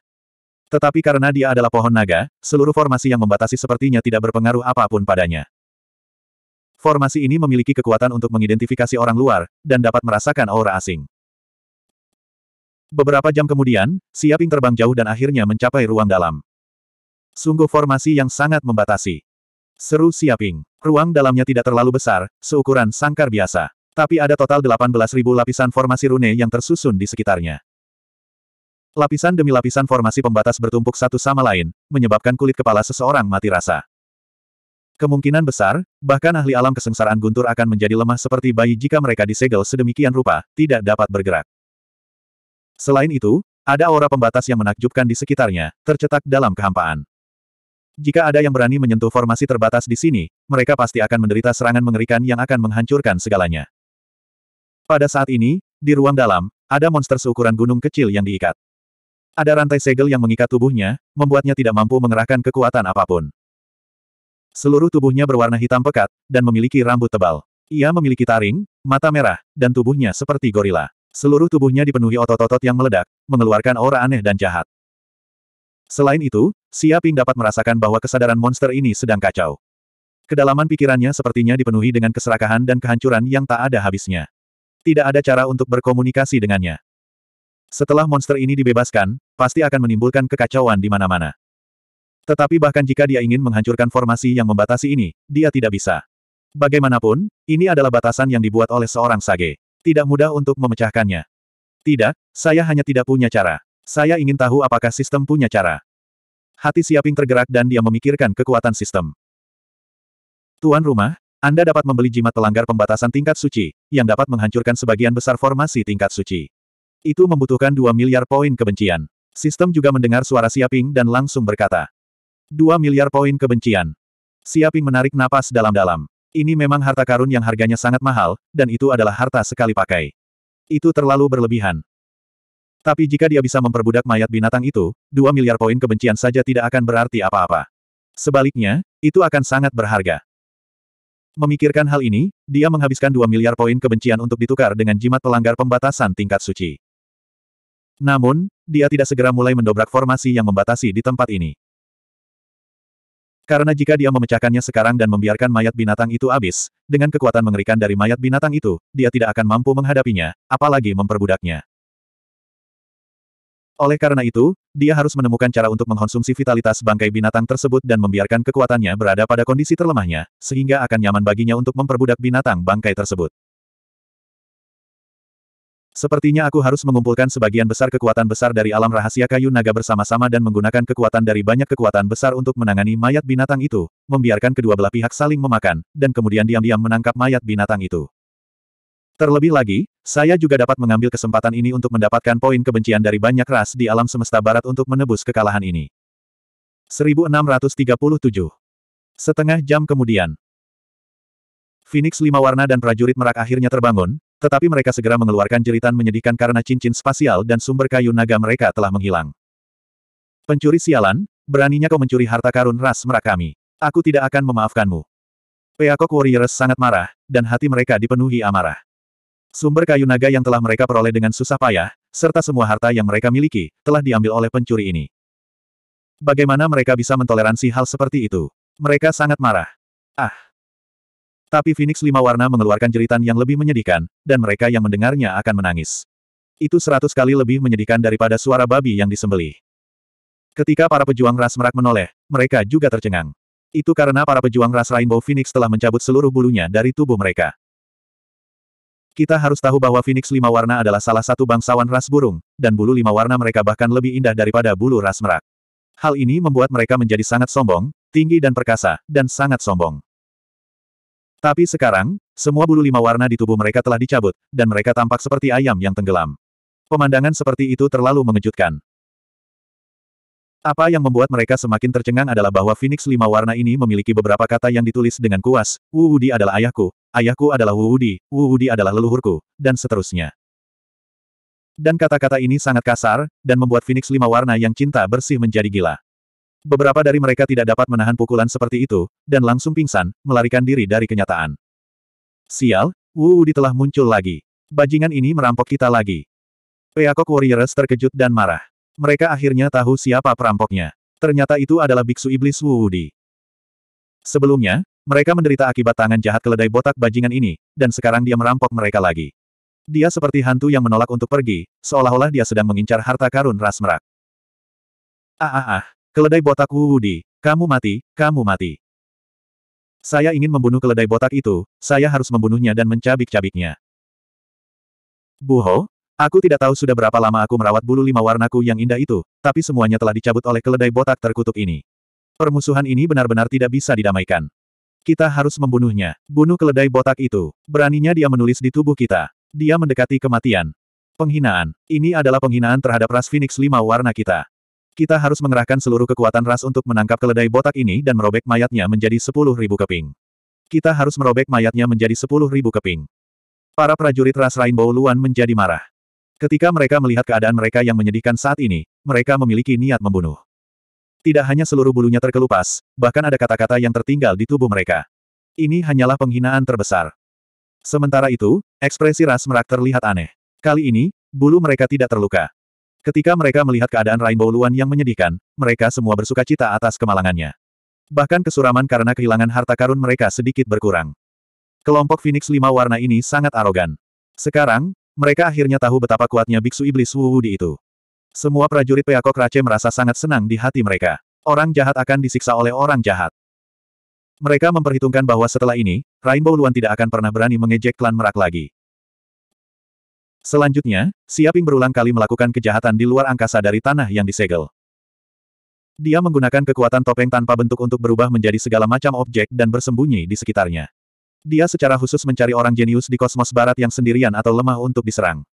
Tetapi karena dia adalah pohon naga, seluruh formasi yang membatasi sepertinya tidak berpengaruh apapun padanya. Formasi ini memiliki kekuatan untuk mengidentifikasi orang luar, dan dapat merasakan aura asing. Beberapa jam kemudian, Siaping terbang jauh dan akhirnya mencapai ruang dalam. Sungguh formasi yang sangat membatasi. Seru Siaping. Ruang dalamnya tidak terlalu besar, seukuran sangkar biasa. Tapi ada total 18.000 lapisan formasi rune yang tersusun di sekitarnya. Lapisan demi lapisan formasi pembatas bertumpuk satu sama lain, menyebabkan kulit kepala seseorang mati rasa. Kemungkinan besar, bahkan ahli alam kesengsaraan guntur akan menjadi lemah seperti bayi jika mereka disegel sedemikian rupa, tidak dapat bergerak. Selain itu, ada aura pembatas yang menakjubkan di sekitarnya, tercetak dalam kehampaan. Jika ada yang berani menyentuh formasi terbatas di sini, mereka pasti akan menderita serangan mengerikan yang akan menghancurkan segalanya. Pada saat ini, di ruang dalam, ada monster seukuran gunung kecil yang diikat. Ada rantai segel yang mengikat tubuhnya, membuatnya tidak mampu mengerahkan kekuatan apapun. Seluruh tubuhnya berwarna hitam pekat, dan memiliki rambut tebal. Ia memiliki taring, mata merah, dan tubuhnya seperti gorila. Seluruh tubuhnya dipenuhi otot-otot yang meledak, mengeluarkan aura aneh dan jahat. Selain itu, Siaping dapat merasakan bahwa kesadaran monster ini sedang kacau. Kedalaman pikirannya sepertinya dipenuhi dengan keserakahan dan kehancuran yang tak ada habisnya. Tidak ada cara untuk berkomunikasi dengannya. Setelah monster ini dibebaskan, pasti akan menimbulkan kekacauan di mana-mana. Tetapi bahkan jika dia ingin menghancurkan formasi yang membatasi ini, dia tidak bisa. Bagaimanapun, ini adalah batasan yang dibuat oleh seorang sage. Tidak mudah untuk memecahkannya. Tidak, saya hanya tidak punya cara. Saya ingin tahu apakah sistem punya cara. Hati Siaping tergerak dan dia memikirkan kekuatan sistem. Tuan rumah, anda dapat membeli jimat pelanggar pembatasan tingkat suci, yang dapat menghancurkan sebagian besar formasi tingkat suci. Itu membutuhkan 2 miliar poin kebencian. Sistem juga mendengar suara Siaping dan langsung berkata. 2 miliar poin kebencian. Siaping menarik napas dalam-dalam. Ini memang harta karun yang harganya sangat mahal, dan itu adalah harta sekali pakai. Itu terlalu berlebihan. Tapi jika dia bisa memperbudak mayat binatang itu, 2 miliar poin kebencian saja tidak akan berarti apa-apa. Sebaliknya, itu akan sangat berharga. Memikirkan hal ini, dia menghabiskan 2 miliar poin kebencian untuk ditukar dengan jimat pelanggar pembatasan tingkat suci. Namun, dia tidak segera mulai mendobrak formasi yang membatasi di tempat ini. Karena jika dia memecahkannya sekarang dan membiarkan mayat binatang itu habis, dengan kekuatan mengerikan dari mayat binatang itu, dia tidak akan mampu menghadapinya, apalagi memperbudaknya. Oleh karena itu, dia harus menemukan cara untuk mengkonsumsi vitalitas bangkai binatang tersebut dan membiarkan kekuatannya berada pada kondisi terlemahnya, sehingga akan nyaman baginya untuk memperbudak binatang bangkai tersebut. Sepertinya aku harus mengumpulkan sebagian besar kekuatan besar dari alam rahasia kayu naga bersama-sama dan menggunakan kekuatan dari banyak kekuatan besar untuk menangani mayat binatang itu, membiarkan kedua belah pihak saling memakan, dan kemudian diam-diam menangkap mayat binatang itu. Terlebih lagi, saya juga dapat mengambil kesempatan ini untuk mendapatkan poin kebencian dari banyak ras di alam semesta barat untuk menebus kekalahan ini. 1637 Setengah jam kemudian, Phoenix lima warna dan prajurit merak akhirnya terbangun, tetapi mereka segera mengeluarkan jeritan menyedihkan karena cincin spasial dan sumber kayu naga mereka telah menghilang. Pencuri sialan, beraninya kau mencuri harta karun ras merak kami. Aku tidak akan memaafkanmu. Peacock Warriors sangat marah, dan hati mereka dipenuhi amarah. Sumber kayu naga yang telah mereka peroleh dengan susah payah, serta semua harta yang mereka miliki, telah diambil oleh pencuri ini. Bagaimana mereka bisa mentoleransi hal seperti itu? Mereka sangat marah. Ah! Tapi Phoenix Lima Warna mengeluarkan jeritan yang lebih menyedihkan, dan mereka yang mendengarnya akan menangis. Itu seratus kali lebih menyedihkan daripada suara babi yang disembelih. Ketika para pejuang ras merak menoleh, mereka juga tercengang. Itu karena para pejuang ras Rainbow Phoenix telah mencabut seluruh bulunya dari tubuh mereka. Kita harus tahu bahwa Phoenix Lima Warna adalah salah satu bangsawan ras burung, dan bulu lima warna mereka bahkan lebih indah daripada bulu ras merak. Hal ini membuat mereka menjadi sangat sombong, tinggi dan perkasa, dan sangat sombong. Tapi sekarang, semua bulu lima warna di tubuh mereka telah dicabut, dan mereka tampak seperti ayam yang tenggelam. Pemandangan seperti itu terlalu mengejutkan. Apa yang membuat mereka semakin tercengang adalah bahwa Phoenix Lima Warna ini memiliki beberapa kata yang ditulis dengan kuas, Wudi adalah ayahku, Ayahku adalah Wuudi, Wuudi adalah leluhurku, dan seterusnya. Dan kata-kata ini sangat kasar, dan membuat Phoenix lima warna yang cinta bersih menjadi gila. Beberapa dari mereka tidak dapat menahan pukulan seperti itu, dan langsung pingsan, melarikan diri dari kenyataan. Sial, Wuudi telah muncul lagi. Bajingan ini merampok kita lagi. Peacock Warriors terkejut dan marah. Mereka akhirnya tahu siapa perampoknya. Ternyata itu adalah Biksu Iblis Wuudi. Sebelumnya, mereka menderita akibat tangan jahat keledai botak bajingan ini, dan sekarang dia merampok mereka lagi. Dia seperti hantu yang menolak untuk pergi, seolah-olah dia sedang mengincar harta karun ras merak. Ah ah ah, keledai botak Wudi, kamu mati, kamu mati. Saya ingin membunuh keledai botak itu, saya harus membunuhnya dan mencabik-cabiknya. Buho, aku tidak tahu sudah berapa lama aku merawat bulu lima warnaku yang indah itu, tapi semuanya telah dicabut oleh keledai botak terkutuk ini. Permusuhan ini benar-benar tidak bisa didamaikan. Kita harus membunuhnya. Bunuh keledai botak itu. Beraninya dia menulis di tubuh kita. Dia mendekati kematian. Penghinaan. Ini adalah penghinaan terhadap ras Phoenix lima warna kita. Kita harus mengerahkan seluruh kekuatan ras untuk menangkap keledai botak ini dan merobek mayatnya menjadi sepuluh ribu keping. Kita harus merobek mayatnya menjadi sepuluh ribu keping. Para prajurit ras Rainbow Luan menjadi marah. Ketika mereka melihat keadaan mereka yang menyedihkan saat ini, mereka memiliki niat membunuh. Tidak hanya seluruh bulunya terkelupas, bahkan ada kata-kata yang tertinggal di tubuh mereka. Ini hanyalah penghinaan terbesar. Sementara itu, ekspresi ras merak terlihat aneh. Kali ini, bulu mereka tidak terluka. Ketika mereka melihat keadaan Rainbow Luan yang menyedihkan, mereka semua bersuka cita atas kemalangannya. Bahkan kesuraman karena kehilangan harta karun mereka sedikit berkurang. Kelompok Phoenix lima warna ini sangat arogan. Sekarang, mereka akhirnya tahu betapa kuatnya biksu iblis Wu Wudi itu. Semua prajurit Peakok Race merasa sangat senang di hati mereka. Orang jahat akan disiksa oleh orang jahat. Mereka memperhitungkan bahwa setelah ini, Rainbow Luan tidak akan pernah berani mengejek klan merak lagi. Selanjutnya, Siaping berulang kali melakukan kejahatan di luar angkasa dari tanah yang disegel. Dia menggunakan kekuatan topeng tanpa bentuk untuk berubah menjadi segala macam objek dan bersembunyi di sekitarnya. Dia secara khusus mencari orang jenius di kosmos barat yang sendirian atau lemah untuk diserang.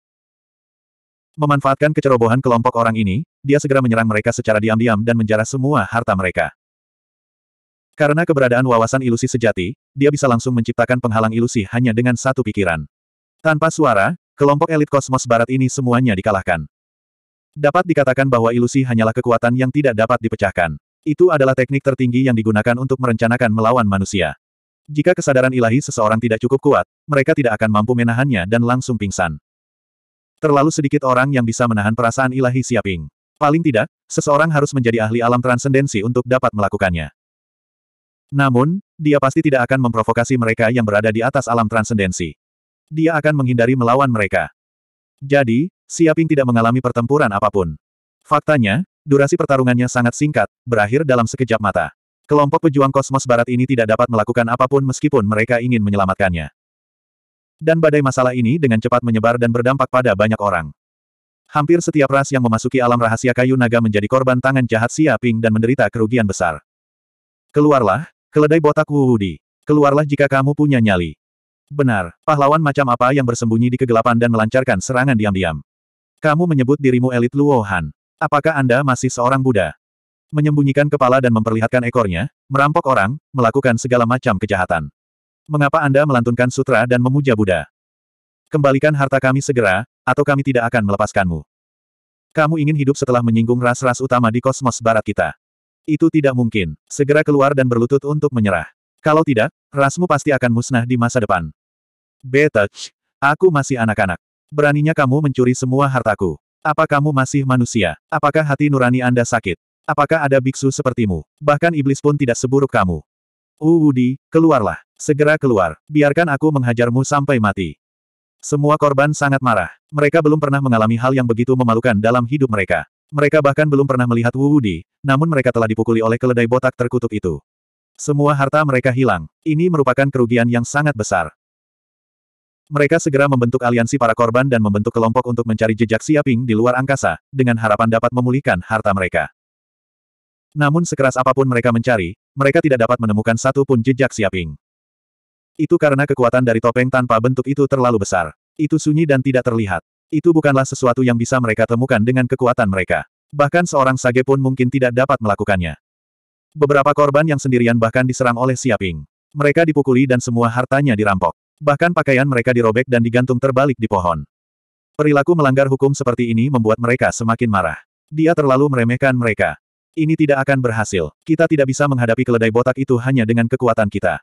Memanfaatkan kecerobohan kelompok orang ini, dia segera menyerang mereka secara diam-diam dan menjarah semua harta mereka. Karena keberadaan wawasan ilusi sejati, dia bisa langsung menciptakan penghalang ilusi hanya dengan satu pikiran. Tanpa suara, kelompok elit kosmos barat ini semuanya dikalahkan. Dapat dikatakan bahwa ilusi hanyalah kekuatan yang tidak dapat dipecahkan. Itu adalah teknik tertinggi yang digunakan untuk merencanakan melawan manusia. Jika kesadaran ilahi seseorang tidak cukup kuat, mereka tidak akan mampu menahannya dan langsung pingsan. Terlalu sedikit orang yang bisa menahan perasaan ilahi Siaping. Paling tidak, seseorang harus menjadi ahli alam transendensi untuk dapat melakukannya. Namun, dia pasti tidak akan memprovokasi mereka yang berada di atas alam transendensi. Dia akan menghindari melawan mereka. Jadi, Siaping tidak mengalami pertempuran apapun. Faktanya, durasi pertarungannya sangat singkat, berakhir dalam sekejap mata. Kelompok pejuang kosmos barat ini tidak dapat melakukan apapun meskipun mereka ingin menyelamatkannya. Dan badai masalah ini dengan cepat menyebar dan berdampak pada banyak orang. Hampir setiap ras yang memasuki alam rahasia kayu naga menjadi korban tangan jahat Xia Ping dan menderita kerugian besar. Keluarlah, keledai botak Wu Wuhudi. Keluarlah jika kamu punya nyali. Benar, pahlawan macam apa yang bersembunyi di kegelapan dan melancarkan serangan diam-diam. Kamu menyebut dirimu elit Luo Han. Apakah Anda masih seorang Buddha? Menyembunyikan kepala dan memperlihatkan ekornya, merampok orang, melakukan segala macam kejahatan. Mengapa Anda melantunkan sutra dan memuja Buddha? Kembalikan harta kami segera, atau kami tidak akan melepaskanmu. Kamu ingin hidup setelah menyinggung ras-ras utama di kosmos barat kita. Itu tidak mungkin. Segera keluar dan berlutut untuk menyerah. Kalau tidak, rasmu pasti akan musnah di masa depan. Betach, aku masih anak-anak. Beraninya kamu mencuri semua hartaku. Apa kamu masih manusia? Apakah hati nurani Anda sakit? Apakah ada biksu sepertimu? Bahkan iblis pun tidak seburuk kamu. Wu oh, Wudi, keluarlah. Segera keluar. Biarkan aku menghajarmu sampai mati. Semua korban sangat marah. Mereka belum pernah mengalami hal yang begitu memalukan dalam hidup mereka. Mereka bahkan belum pernah melihat Wu Wudi, namun mereka telah dipukuli oleh keledai botak terkutuk itu. Semua harta mereka hilang. Ini merupakan kerugian yang sangat besar. Mereka segera membentuk aliansi para korban dan membentuk kelompok untuk mencari jejak Siaping di luar angkasa, dengan harapan dapat memulihkan harta mereka. Namun sekeras apapun mereka mencari, mereka tidak dapat menemukan satu pun jejak Siaping. Itu karena kekuatan dari topeng tanpa bentuk itu terlalu besar. Itu sunyi dan tidak terlihat. Itu bukanlah sesuatu yang bisa mereka temukan dengan kekuatan mereka. Bahkan seorang sage pun mungkin tidak dapat melakukannya. Beberapa korban yang sendirian bahkan diserang oleh Siaping. Mereka dipukuli dan semua hartanya dirampok. Bahkan pakaian mereka dirobek dan digantung terbalik di pohon. Perilaku melanggar hukum seperti ini membuat mereka semakin marah. Dia terlalu meremehkan mereka. Ini tidak akan berhasil. Kita tidak bisa menghadapi keledai botak itu hanya dengan kekuatan kita.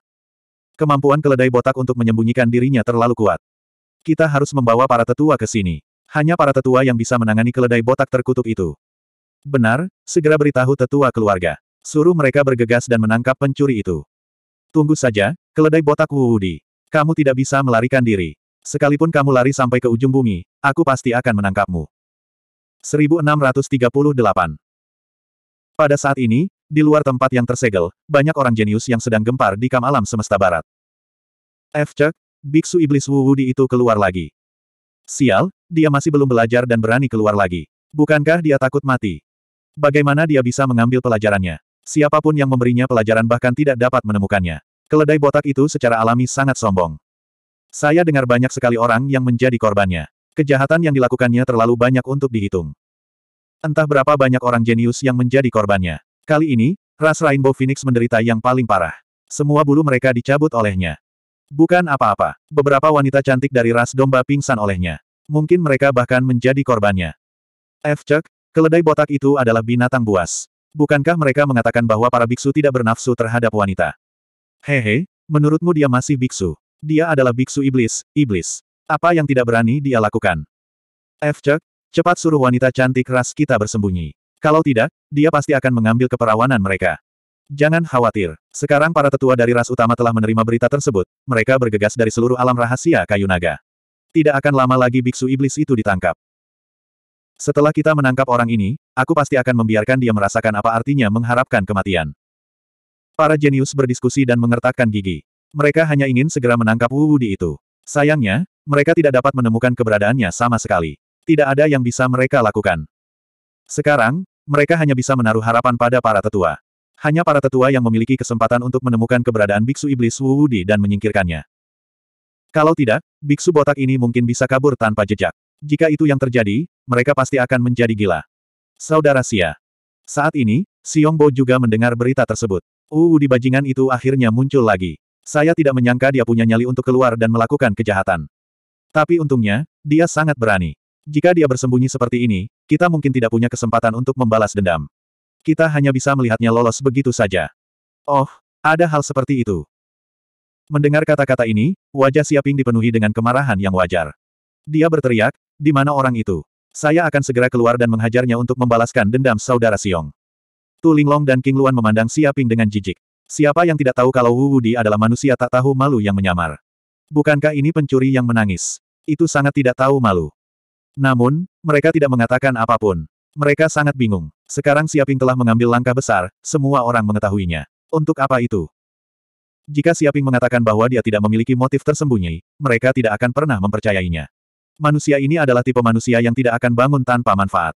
Kemampuan keledai botak untuk menyembunyikan dirinya terlalu kuat. Kita harus membawa para tetua ke sini. Hanya para tetua yang bisa menangani keledai botak terkutuk itu. Benar, segera beritahu tetua keluarga. Suruh mereka bergegas dan menangkap pencuri itu. Tunggu saja, keledai botak Wuudi. Kamu tidak bisa melarikan diri. Sekalipun kamu lari sampai ke ujung bumi, aku pasti akan menangkapmu. 1638 pada saat ini, di luar tempat yang tersegel, banyak orang jenius yang sedang gempar di kam alam semesta barat. F. Cek, Biksu Iblis Wu Wudi itu keluar lagi. Sial, dia masih belum belajar dan berani keluar lagi. Bukankah dia takut mati? Bagaimana dia bisa mengambil pelajarannya? Siapapun yang memberinya pelajaran bahkan tidak dapat menemukannya. Keledai botak itu secara alami sangat sombong. Saya dengar banyak sekali orang yang menjadi korbannya. Kejahatan yang dilakukannya terlalu banyak untuk dihitung. Entah berapa banyak orang jenius yang menjadi korbannya. Kali ini, ras Rainbow Phoenix menderita yang paling parah. Semua bulu mereka dicabut olehnya. Bukan apa-apa, beberapa wanita cantik dari ras domba pingsan olehnya. Mungkin mereka bahkan menjadi korbannya. F. Chuck, keledai botak itu adalah binatang buas. Bukankah mereka mengatakan bahwa para biksu tidak bernafsu terhadap wanita? Hehe, menurutmu dia masih biksu? Dia adalah biksu iblis, iblis. Apa yang tidak berani dia lakukan? F. Chuck, Cepat suruh wanita cantik ras kita bersembunyi. Kalau tidak, dia pasti akan mengambil keperawanan mereka. Jangan khawatir. Sekarang para tetua dari ras utama telah menerima berita tersebut, mereka bergegas dari seluruh alam rahasia kayu naga. Tidak akan lama lagi biksu iblis itu ditangkap. Setelah kita menangkap orang ini, aku pasti akan membiarkan dia merasakan apa artinya mengharapkan kematian. Para jenius berdiskusi dan mengertakkan gigi. Mereka hanya ingin segera menangkap Wu Di itu. Sayangnya, mereka tidak dapat menemukan keberadaannya sama sekali tidak ada yang bisa mereka lakukan. Sekarang, mereka hanya bisa menaruh harapan pada para tetua. Hanya para tetua yang memiliki kesempatan untuk menemukan keberadaan Biksu Iblis Wu Wudi dan menyingkirkannya. Kalau tidak, Biksu botak ini mungkin bisa kabur tanpa jejak. Jika itu yang terjadi, mereka pasti akan menjadi gila. Saudara Sia. Saat ini, Siong Bo juga mendengar berita tersebut. Wu Di bajingan itu akhirnya muncul lagi. Saya tidak menyangka dia punya nyali untuk keluar dan melakukan kejahatan. Tapi untungnya, dia sangat berani. Jika dia bersembunyi seperti ini, kita mungkin tidak punya kesempatan untuk membalas dendam. Kita hanya bisa melihatnya lolos begitu saja. Oh, ada hal seperti itu. Mendengar kata-kata ini, wajah Siaping dipenuhi dengan kemarahan yang wajar. Dia berteriak, di mana orang itu? Saya akan segera keluar dan menghajarnya untuk membalaskan dendam saudara Siong. Tu Linglong dan King Luan memandang Siaping dengan jijik. Siapa yang tidak tahu kalau Wu Wudi adalah manusia tak tahu malu yang menyamar? Bukankah ini pencuri yang menangis? Itu sangat tidak tahu malu. Namun, mereka tidak mengatakan apapun. Mereka sangat bingung. Sekarang Siaping telah mengambil langkah besar, semua orang mengetahuinya. Untuk apa itu? Jika Siaping mengatakan bahwa dia tidak memiliki motif tersembunyi, mereka tidak akan pernah mempercayainya. Manusia ini adalah tipe manusia yang tidak akan bangun tanpa manfaat.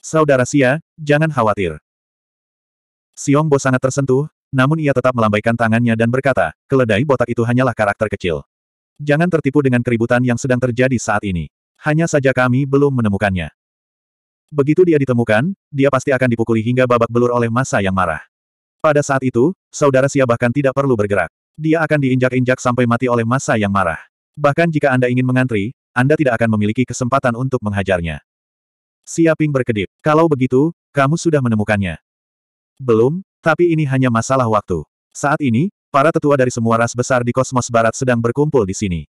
Saudara Sia, jangan khawatir. Siong Bo sangat tersentuh, namun ia tetap melambaikan tangannya dan berkata, keledai botak itu hanyalah karakter kecil. Jangan tertipu dengan keributan yang sedang terjadi saat ini hanya saja kami belum menemukannya. Begitu dia ditemukan, dia pasti akan dipukuli hingga babak belur oleh masa yang marah. Pada saat itu, saudara Sia bahkan tidak perlu bergerak. Dia akan diinjak-injak sampai mati oleh masa yang marah. Bahkan jika Anda ingin mengantri, Anda tidak akan memiliki kesempatan untuk menghajarnya. Sia Ping berkedip. Kalau begitu, kamu sudah menemukannya. Belum, tapi ini hanya masalah waktu. Saat ini, para tetua dari semua ras besar di kosmos barat sedang berkumpul di sini.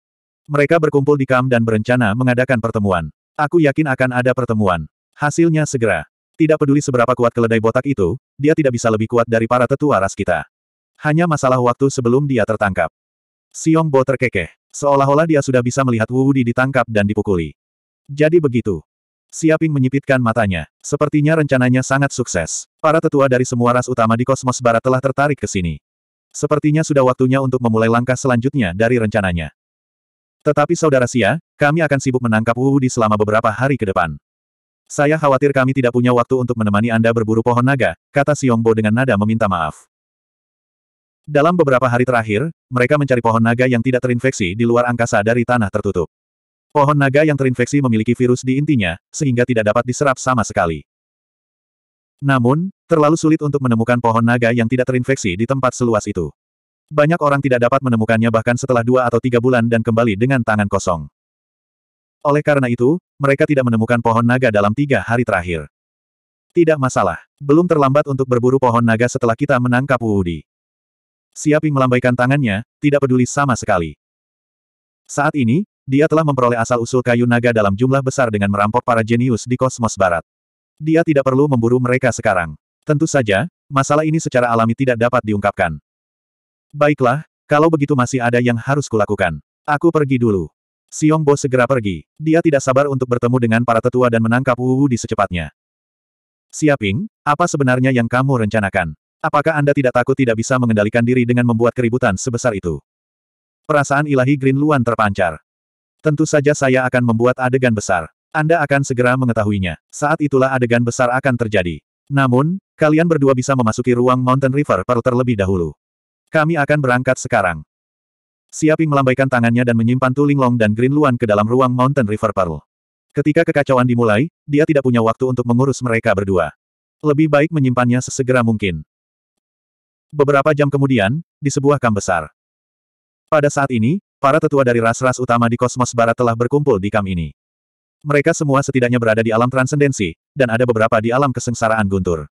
Mereka berkumpul di Kam dan berencana mengadakan pertemuan. Aku yakin akan ada pertemuan. Hasilnya segera. Tidak peduli seberapa kuat keledai botak itu, dia tidak bisa lebih kuat dari para tetua ras kita. Hanya masalah waktu sebelum dia tertangkap. Siong Bo terkekeh. Seolah-olah dia sudah bisa melihat Wu Di ditangkap dan dipukuli. Jadi begitu. Siaping menyipitkan matanya. Sepertinya rencananya sangat sukses. Para tetua dari semua ras utama di kosmos barat telah tertarik ke sini. Sepertinya sudah waktunya untuk memulai langkah selanjutnya dari rencananya. Tetapi Saudara Sia, kami akan sibuk menangkap di selama beberapa hari ke depan. Saya khawatir kami tidak punya waktu untuk menemani Anda berburu pohon naga, kata Siongbo dengan nada meminta maaf. Dalam beberapa hari terakhir, mereka mencari pohon naga yang tidak terinfeksi di luar angkasa dari tanah tertutup. Pohon naga yang terinfeksi memiliki virus di intinya, sehingga tidak dapat diserap sama sekali. Namun, terlalu sulit untuk menemukan pohon naga yang tidak terinfeksi di tempat seluas itu. Banyak orang tidak dapat menemukannya bahkan setelah dua atau tiga bulan dan kembali dengan tangan kosong. Oleh karena itu, mereka tidak menemukan pohon naga dalam tiga hari terakhir. Tidak masalah. Belum terlambat untuk berburu pohon naga setelah kita menangkap Uudi. Siaping melambaikan tangannya, tidak peduli sama sekali. Saat ini, dia telah memperoleh asal-usul kayu naga dalam jumlah besar dengan merampok para jenius di kosmos barat. Dia tidak perlu memburu mereka sekarang. Tentu saja, masalah ini secara alami tidak dapat diungkapkan. Baiklah, kalau begitu masih ada yang harus kulakukan. Aku pergi dulu. Siong Bo segera pergi. Dia tidak sabar untuk bertemu dengan para tetua dan menangkap Wu Wu di secepatnya. Siaping, apa sebenarnya yang kamu rencanakan? Apakah Anda tidak takut tidak bisa mengendalikan diri dengan membuat keributan sebesar itu? Perasaan ilahi Green Luan terpancar. Tentu saja saya akan membuat adegan besar. Anda akan segera mengetahuinya. Saat itulah adegan besar akan terjadi. Namun, kalian berdua bisa memasuki ruang Mountain River Pearl terlebih dahulu. Kami akan berangkat sekarang. Siaping melambaikan tangannya dan menyimpan Tuling Long dan Green Luan ke dalam ruang Mountain River Pearl. Ketika kekacauan dimulai, dia tidak punya waktu untuk mengurus mereka berdua. Lebih baik menyimpannya sesegera mungkin. Beberapa jam kemudian, di sebuah kam besar. Pada saat ini, para tetua dari ras-ras utama di kosmos barat telah berkumpul di kam ini. Mereka semua setidaknya berada di alam transendensi, dan ada beberapa di alam kesengsaraan guntur.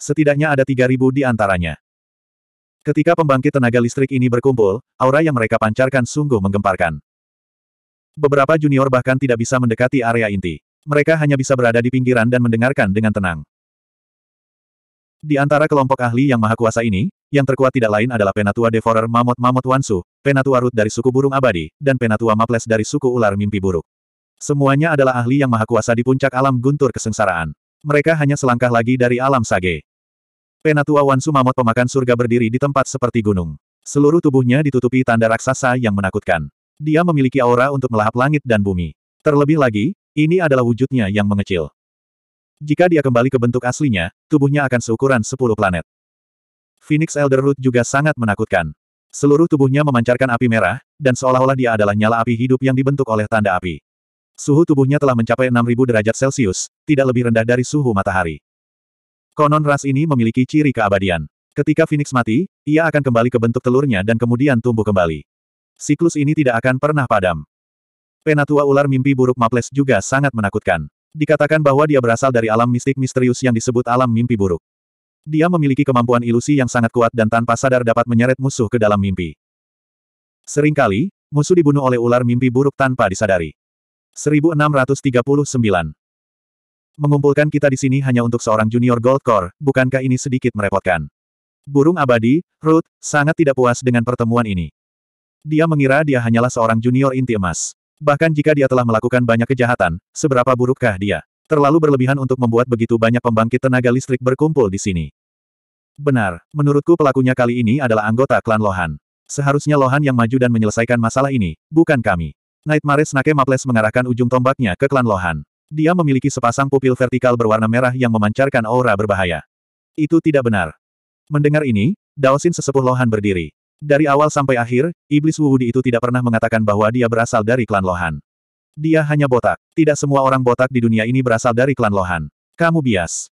Setidaknya ada 3.000 di antaranya. Ketika pembangkit tenaga listrik ini berkumpul, aura yang mereka pancarkan sungguh menggemparkan. Beberapa junior bahkan tidak bisa mendekati area inti. Mereka hanya bisa berada di pinggiran dan mendengarkan dengan tenang. Di antara kelompok ahli yang maha kuasa ini, yang terkuat tidak lain adalah Penatua Devorer Mamot-Mamot Wansu, Penatua Rut dari suku burung abadi, dan Penatua Maples dari suku ular mimpi buruk. Semuanya adalah ahli yang maha kuasa di puncak alam guntur kesengsaraan. Mereka hanya selangkah lagi dari alam sage. Penatua Wansu Mamot pemakan surga berdiri di tempat seperti gunung. Seluruh tubuhnya ditutupi tanda raksasa yang menakutkan. Dia memiliki aura untuk melahap langit dan bumi. Terlebih lagi, ini adalah wujudnya yang mengecil. Jika dia kembali ke bentuk aslinya, tubuhnya akan seukuran 10 planet. Phoenix Elder Root juga sangat menakutkan. Seluruh tubuhnya memancarkan api merah, dan seolah-olah dia adalah nyala api hidup yang dibentuk oleh tanda api. Suhu tubuhnya telah mencapai 6000 derajat Celcius, tidak lebih rendah dari suhu matahari. Konon ras ini memiliki ciri keabadian. Ketika Phoenix mati, ia akan kembali ke bentuk telurnya dan kemudian tumbuh kembali. Siklus ini tidak akan pernah padam. Penatua ular mimpi buruk Maples juga sangat menakutkan. Dikatakan bahwa dia berasal dari alam mistik misterius yang disebut alam mimpi buruk. Dia memiliki kemampuan ilusi yang sangat kuat dan tanpa sadar dapat menyeret musuh ke dalam mimpi. Seringkali, musuh dibunuh oleh ular mimpi buruk tanpa disadari. 1639 Mengumpulkan kita di sini hanya untuk seorang junior gold core, bukankah ini sedikit merepotkan? Burung abadi, Ruth, sangat tidak puas dengan pertemuan ini. Dia mengira dia hanyalah seorang junior inti emas. Bahkan jika dia telah melakukan banyak kejahatan, seberapa burukkah dia? Terlalu berlebihan untuk membuat begitu banyak pembangkit tenaga listrik berkumpul di sini. Benar, menurutku pelakunya kali ini adalah anggota klan Lohan. Seharusnya Lohan yang maju dan menyelesaikan masalah ini, bukan kami. Nightmare Snake Maples mengarahkan ujung tombaknya ke klan Lohan. Dia memiliki sepasang pupil vertikal berwarna merah yang memancarkan aura berbahaya. Itu tidak benar. Mendengar ini, Daosin sesepuh Lohan berdiri. Dari awal sampai akhir, Iblis Wuwudi itu tidak pernah mengatakan bahwa dia berasal dari klan Lohan. Dia hanya botak. Tidak semua orang botak di dunia ini berasal dari klan Lohan. Kamu bias.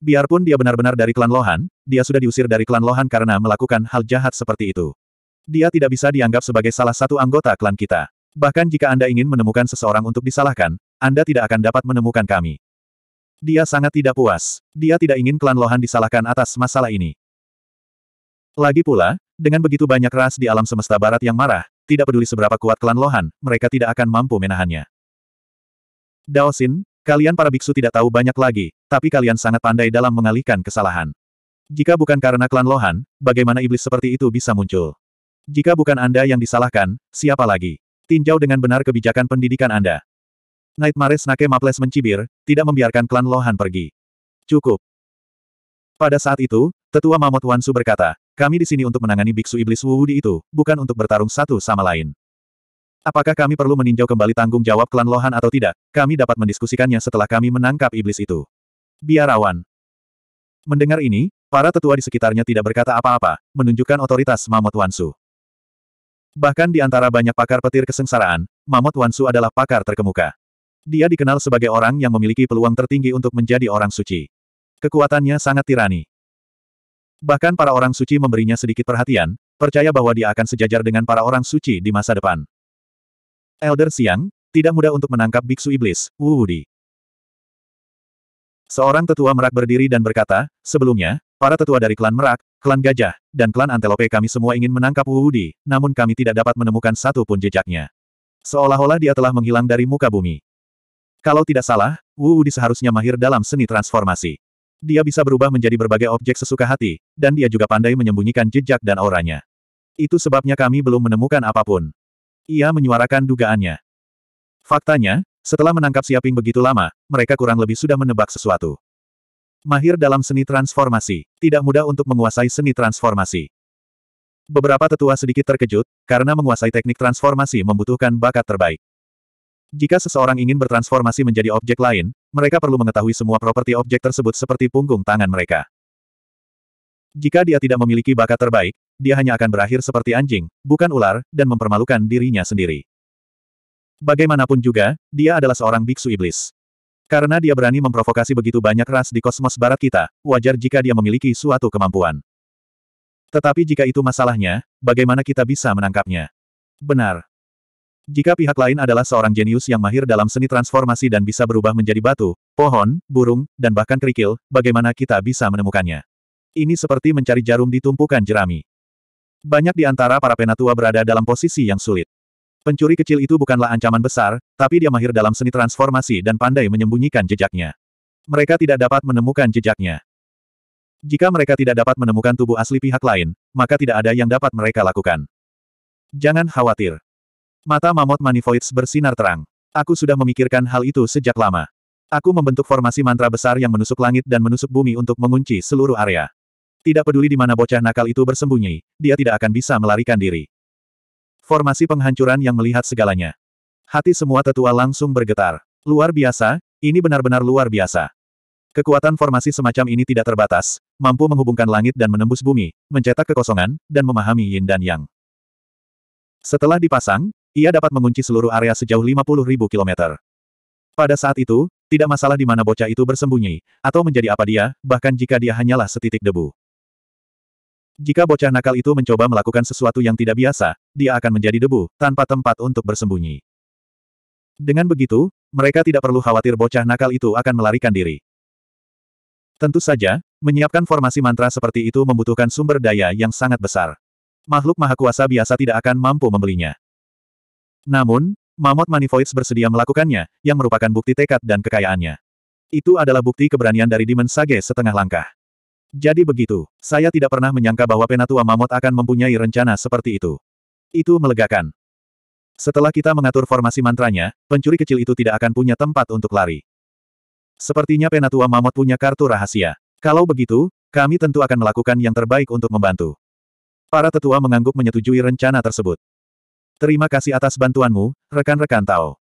Biarpun dia benar-benar dari klan Lohan, dia sudah diusir dari klan Lohan karena melakukan hal jahat seperti itu. Dia tidak bisa dianggap sebagai salah satu anggota klan kita. Bahkan jika Anda ingin menemukan seseorang untuk disalahkan, Anda tidak akan dapat menemukan kami. Dia sangat tidak puas. Dia tidak ingin klan Lohan disalahkan atas masalah ini. Lagi pula, dengan begitu banyak ras di alam semesta barat yang marah, tidak peduli seberapa kuat klan Lohan, mereka tidak akan mampu menahannya. Daosin, Kalian para biksu tidak tahu banyak lagi, tapi kalian sangat pandai dalam mengalihkan kesalahan. Jika bukan karena klan Lohan, bagaimana iblis seperti itu bisa muncul? Jika bukan Anda yang disalahkan, siapa lagi? Tinjau dengan benar kebijakan pendidikan Anda. Nightmare Snake Maples mencibir, tidak membiarkan klan Lohan pergi. Cukup. Pada saat itu, tetua Mamot Wansu berkata, kami di sini untuk menangani biksu iblis Wuwudi itu, bukan untuk bertarung satu sama lain. Apakah kami perlu meninjau kembali tanggung jawab klan Lohan atau tidak? Kami dapat mendiskusikannya setelah kami menangkap iblis itu. Biarawan. Mendengar ini, para tetua di sekitarnya tidak berkata apa-apa, menunjukkan otoritas Mamot Wansu. Bahkan di antara banyak pakar petir kesengsaraan, Mamot Wansu adalah pakar terkemuka. Dia dikenal sebagai orang yang memiliki peluang tertinggi untuk menjadi orang suci. Kekuatannya sangat tirani. Bahkan para orang suci memberinya sedikit perhatian, percaya bahwa dia akan sejajar dengan para orang suci di masa depan. Elder Siang, tidak mudah untuk menangkap biksu iblis, Wu Wudi. Seorang tetua merak berdiri dan berkata, sebelumnya, para tetua dari klan merak, klan gajah, dan klan antelope kami semua ingin menangkap Di, namun kami tidak dapat menemukan satu pun jejaknya. Seolah-olah dia telah menghilang dari muka bumi. Kalau tidak salah, Di seharusnya mahir dalam seni transformasi. Dia bisa berubah menjadi berbagai objek sesuka hati, dan dia juga pandai menyembunyikan jejak dan auranya. Itu sebabnya kami belum menemukan apapun. Ia menyuarakan dugaannya. Faktanya, setelah menangkap Siaping begitu lama, mereka kurang lebih sudah menebak sesuatu. Mahir dalam seni transformasi, tidak mudah untuk menguasai seni transformasi. Beberapa tetua sedikit terkejut, karena menguasai teknik transformasi membutuhkan bakat terbaik. Jika seseorang ingin bertransformasi menjadi objek lain, mereka perlu mengetahui semua properti objek tersebut seperti punggung tangan mereka. Jika dia tidak memiliki bakat terbaik, dia hanya akan berakhir seperti anjing, bukan ular, dan mempermalukan dirinya sendiri. Bagaimanapun juga, dia adalah seorang biksu iblis. Karena dia berani memprovokasi begitu banyak ras di kosmos barat kita, wajar jika dia memiliki suatu kemampuan. Tetapi jika itu masalahnya, bagaimana kita bisa menangkapnya? Benar. Jika pihak lain adalah seorang jenius yang mahir dalam seni transformasi dan bisa berubah menjadi batu, pohon, burung, dan bahkan kerikil, bagaimana kita bisa menemukannya? Ini seperti mencari jarum di tumpukan jerami. Banyak di antara para penatua berada dalam posisi yang sulit. Pencuri kecil itu bukanlah ancaman besar, tapi dia mahir dalam seni transformasi dan pandai menyembunyikan jejaknya. Mereka tidak dapat menemukan jejaknya. Jika mereka tidak dapat menemukan tubuh asli pihak lain, maka tidak ada yang dapat mereka lakukan. Jangan khawatir. Mata Mamot Manifoids bersinar terang. Aku sudah memikirkan hal itu sejak lama. Aku membentuk formasi mantra besar yang menusuk langit dan menusuk bumi untuk mengunci seluruh area. Tidak peduli di mana bocah nakal itu bersembunyi, dia tidak akan bisa melarikan diri. Formasi penghancuran yang melihat segalanya. Hati semua tetua langsung bergetar. Luar biasa, ini benar-benar luar biasa. Kekuatan formasi semacam ini tidak terbatas, mampu menghubungkan langit dan menembus bumi, mencetak kekosongan, dan memahami yin dan yang. Setelah dipasang, ia dapat mengunci seluruh area sejauh 50.000 km. Pada saat itu, tidak masalah di mana bocah itu bersembunyi, atau menjadi apa dia, bahkan jika dia hanyalah setitik debu. Jika bocah nakal itu mencoba melakukan sesuatu yang tidak biasa, dia akan menjadi debu, tanpa tempat untuk bersembunyi. Dengan begitu, mereka tidak perlu khawatir bocah nakal itu akan melarikan diri. Tentu saja, menyiapkan formasi mantra seperti itu membutuhkan sumber daya yang sangat besar. Makhluk kuasa biasa tidak akan mampu membelinya. Namun, Mamot Manifoids bersedia melakukannya, yang merupakan bukti tekad dan kekayaannya. Itu adalah bukti keberanian dari Demon Sage setengah langkah. Jadi begitu, saya tidak pernah menyangka bahwa Penatua Mamot akan mempunyai rencana seperti itu. Itu melegakan. Setelah kita mengatur formasi mantranya, pencuri kecil itu tidak akan punya tempat untuk lari. Sepertinya Penatua Mamot punya kartu rahasia. Kalau begitu, kami tentu akan melakukan yang terbaik untuk membantu. Para tetua mengangguk menyetujui rencana tersebut. Terima kasih atas bantuanmu, rekan-rekan Tao.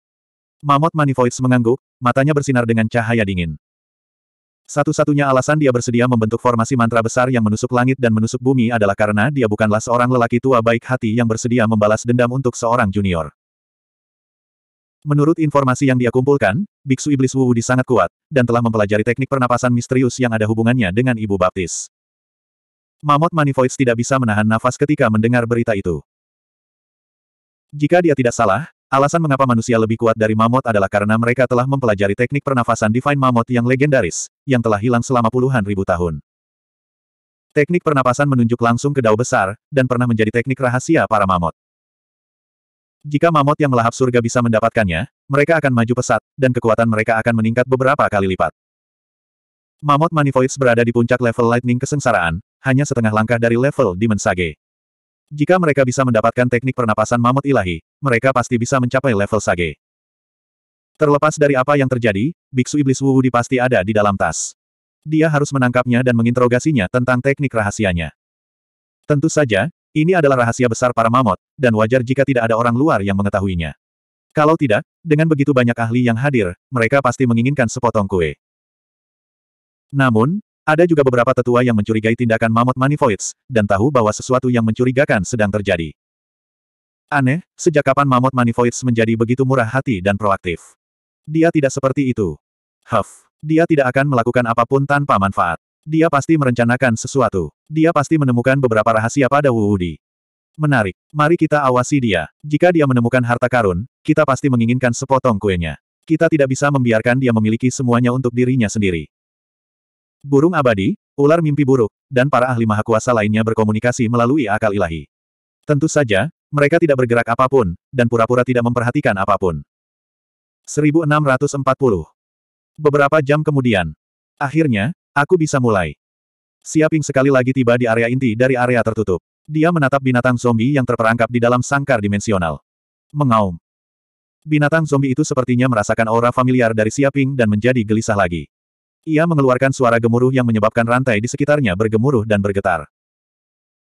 Mamot Manifoids mengangguk, matanya bersinar dengan cahaya dingin. Satu-satunya alasan dia bersedia membentuk formasi mantra besar yang menusuk langit dan menusuk bumi adalah karena dia bukanlah seorang lelaki tua baik hati yang bersedia membalas dendam untuk seorang junior. Menurut informasi yang dia kumpulkan, Biksu Iblis Wu Di sangat kuat, dan telah mempelajari teknik pernapasan misterius yang ada hubungannya dengan Ibu Baptis. Mamot Manifoids tidak bisa menahan nafas ketika mendengar berita itu. Jika dia tidak salah, Alasan mengapa manusia lebih kuat dari mamut adalah karena mereka telah mempelajari teknik pernafasan Divine mamut yang legendaris, yang telah hilang selama puluhan ribu tahun. Teknik pernapasan menunjuk langsung ke dao besar, dan pernah menjadi teknik rahasia para mamut. Jika mamut yang melahap surga bisa mendapatkannya, mereka akan maju pesat, dan kekuatan mereka akan meningkat beberapa kali lipat. Mamut Manifoids berada di puncak level Lightning kesengsaraan, hanya setengah langkah dari level Demon Sage. Jika mereka bisa mendapatkan teknik pernapasan mamut ilahi, mereka pasti bisa mencapai level sage. Terlepas dari apa yang terjadi, Biksu Iblis Wu Di pasti ada di dalam tas. Dia harus menangkapnya dan menginterogasinya tentang teknik rahasianya. Tentu saja, ini adalah rahasia besar para mamut, dan wajar jika tidak ada orang luar yang mengetahuinya. Kalau tidak, dengan begitu banyak ahli yang hadir, mereka pasti menginginkan sepotong kue. Namun, ada juga beberapa tetua yang mencurigai tindakan Mamot Manifoids, dan tahu bahwa sesuatu yang mencurigakan sedang terjadi. Aneh, sejak kapan Mamot Manifoids menjadi begitu murah hati dan proaktif? Dia tidak seperti itu. Huff, dia tidak akan melakukan apapun tanpa manfaat. Dia pasti merencanakan sesuatu. Dia pasti menemukan beberapa rahasia pada Wuudi. Menarik. Mari kita awasi dia. Jika dia menemukan harta karun, kita pasti menginginkan sepotong kuenya. Kita tidak bisa membiarkan dia memiliki semuanya untuk dirinya sendiri. Burung abadi, ular mimpi buruk, dan para ahli maha kuasa lainnya berkomunikasi melalui akal ilahi. Tentu saja, mereka tidak bergerak apapun, dan pura-pura tidak memperhatikan apapun. 1640 Beberapa jam kemudian. Akhirnya, aku bisa mulai. Siaping sekali lagi tiba di area inti dari area tertutup. Dia menatap binatang zombie yang terperangkap di dalam sangkar dimensional. Mengaum. Binatang zombie itu sepertinya merasakan aura familiar dari Siaping dan menjadi gelisah lagi. Ia mengeluarkan suara gemuruh yang menyebabkan rantai di sekitarnya bergemuruh dan bergetar.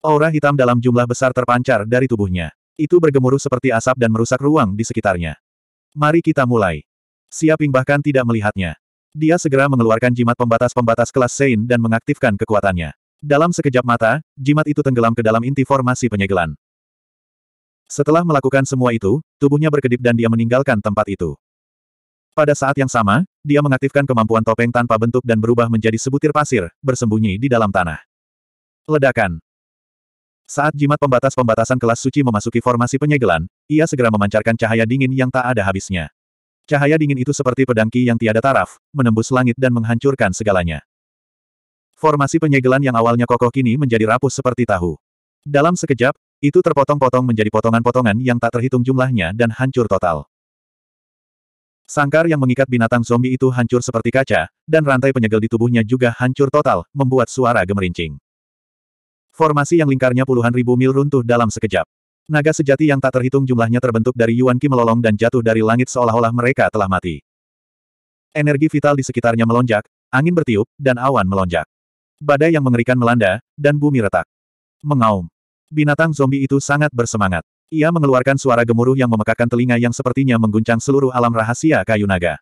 Aura hitam dalam jumlah besar terpancar dari tubuhnya. Itu bergemuruh seperti asap dan merusak ruang di sekitarnya. Mari kita mulai. Siaping bahkan tidak melihatnya. Dia segera mengeluarkan jimat pembatas-pembatas kelas Sein dan mengaktifkan kekuatannya. Dalam sekejap mata, jimat itu tenggelam ke dalam inti formasi penyegelan. Setelah melakukan semua itu, tubuhnya berkedip dan dia meninggalkan tempat itu. Pada saat yang sama, dia mengaktifkan kemampuan topeng tanpa bentuk dan berubah menjadi sebutir pasir, bersembunyi di dalam tanah. Ledakan. Saat jimat pembatas pembatasan kelas suci memasuki formasi penyegelan, ia segera memancarkan cahaya dingin yang tak ada habisnya. Cahaya dingin itu seperti pedangki yang tiada taraf, menembus langit dan menghancurkan segalanya. Formasi penyegelan yang awalnya kokoh kini menjadi rapuh seperti tahu. Dalam sekejap, itu terpotong-potong menjadi potongan-potongan yang tak terhitung jumlahnya dan hancur total. Sangkar yang mengikat binatang zombie itu hancur seperti kaca, dan rantai penyegel di tubuhnya juga hancur total, membuat suara gemerincing. Formasi yang lingkarnya puluhan ribu mil runtuh dalam sekejap. Naga sejati yang tak terhitung jumlahnya terbentuk dari Yuan Qi melolong dan jatuh dari langit seolah-olah mereka telah mati. Energi vital di sekitarnya melonjak, angin bertiup, dan awan melonjak. Badai yang mengerikan melanda, dan bumi retak. Mengaum. Binatang zombie itu sangat bersemangat. Ia mengeluarkan suara gemuruh yang memekakan telinga yang sepertinya mengguncang seluruh alam rahasia kayu naga.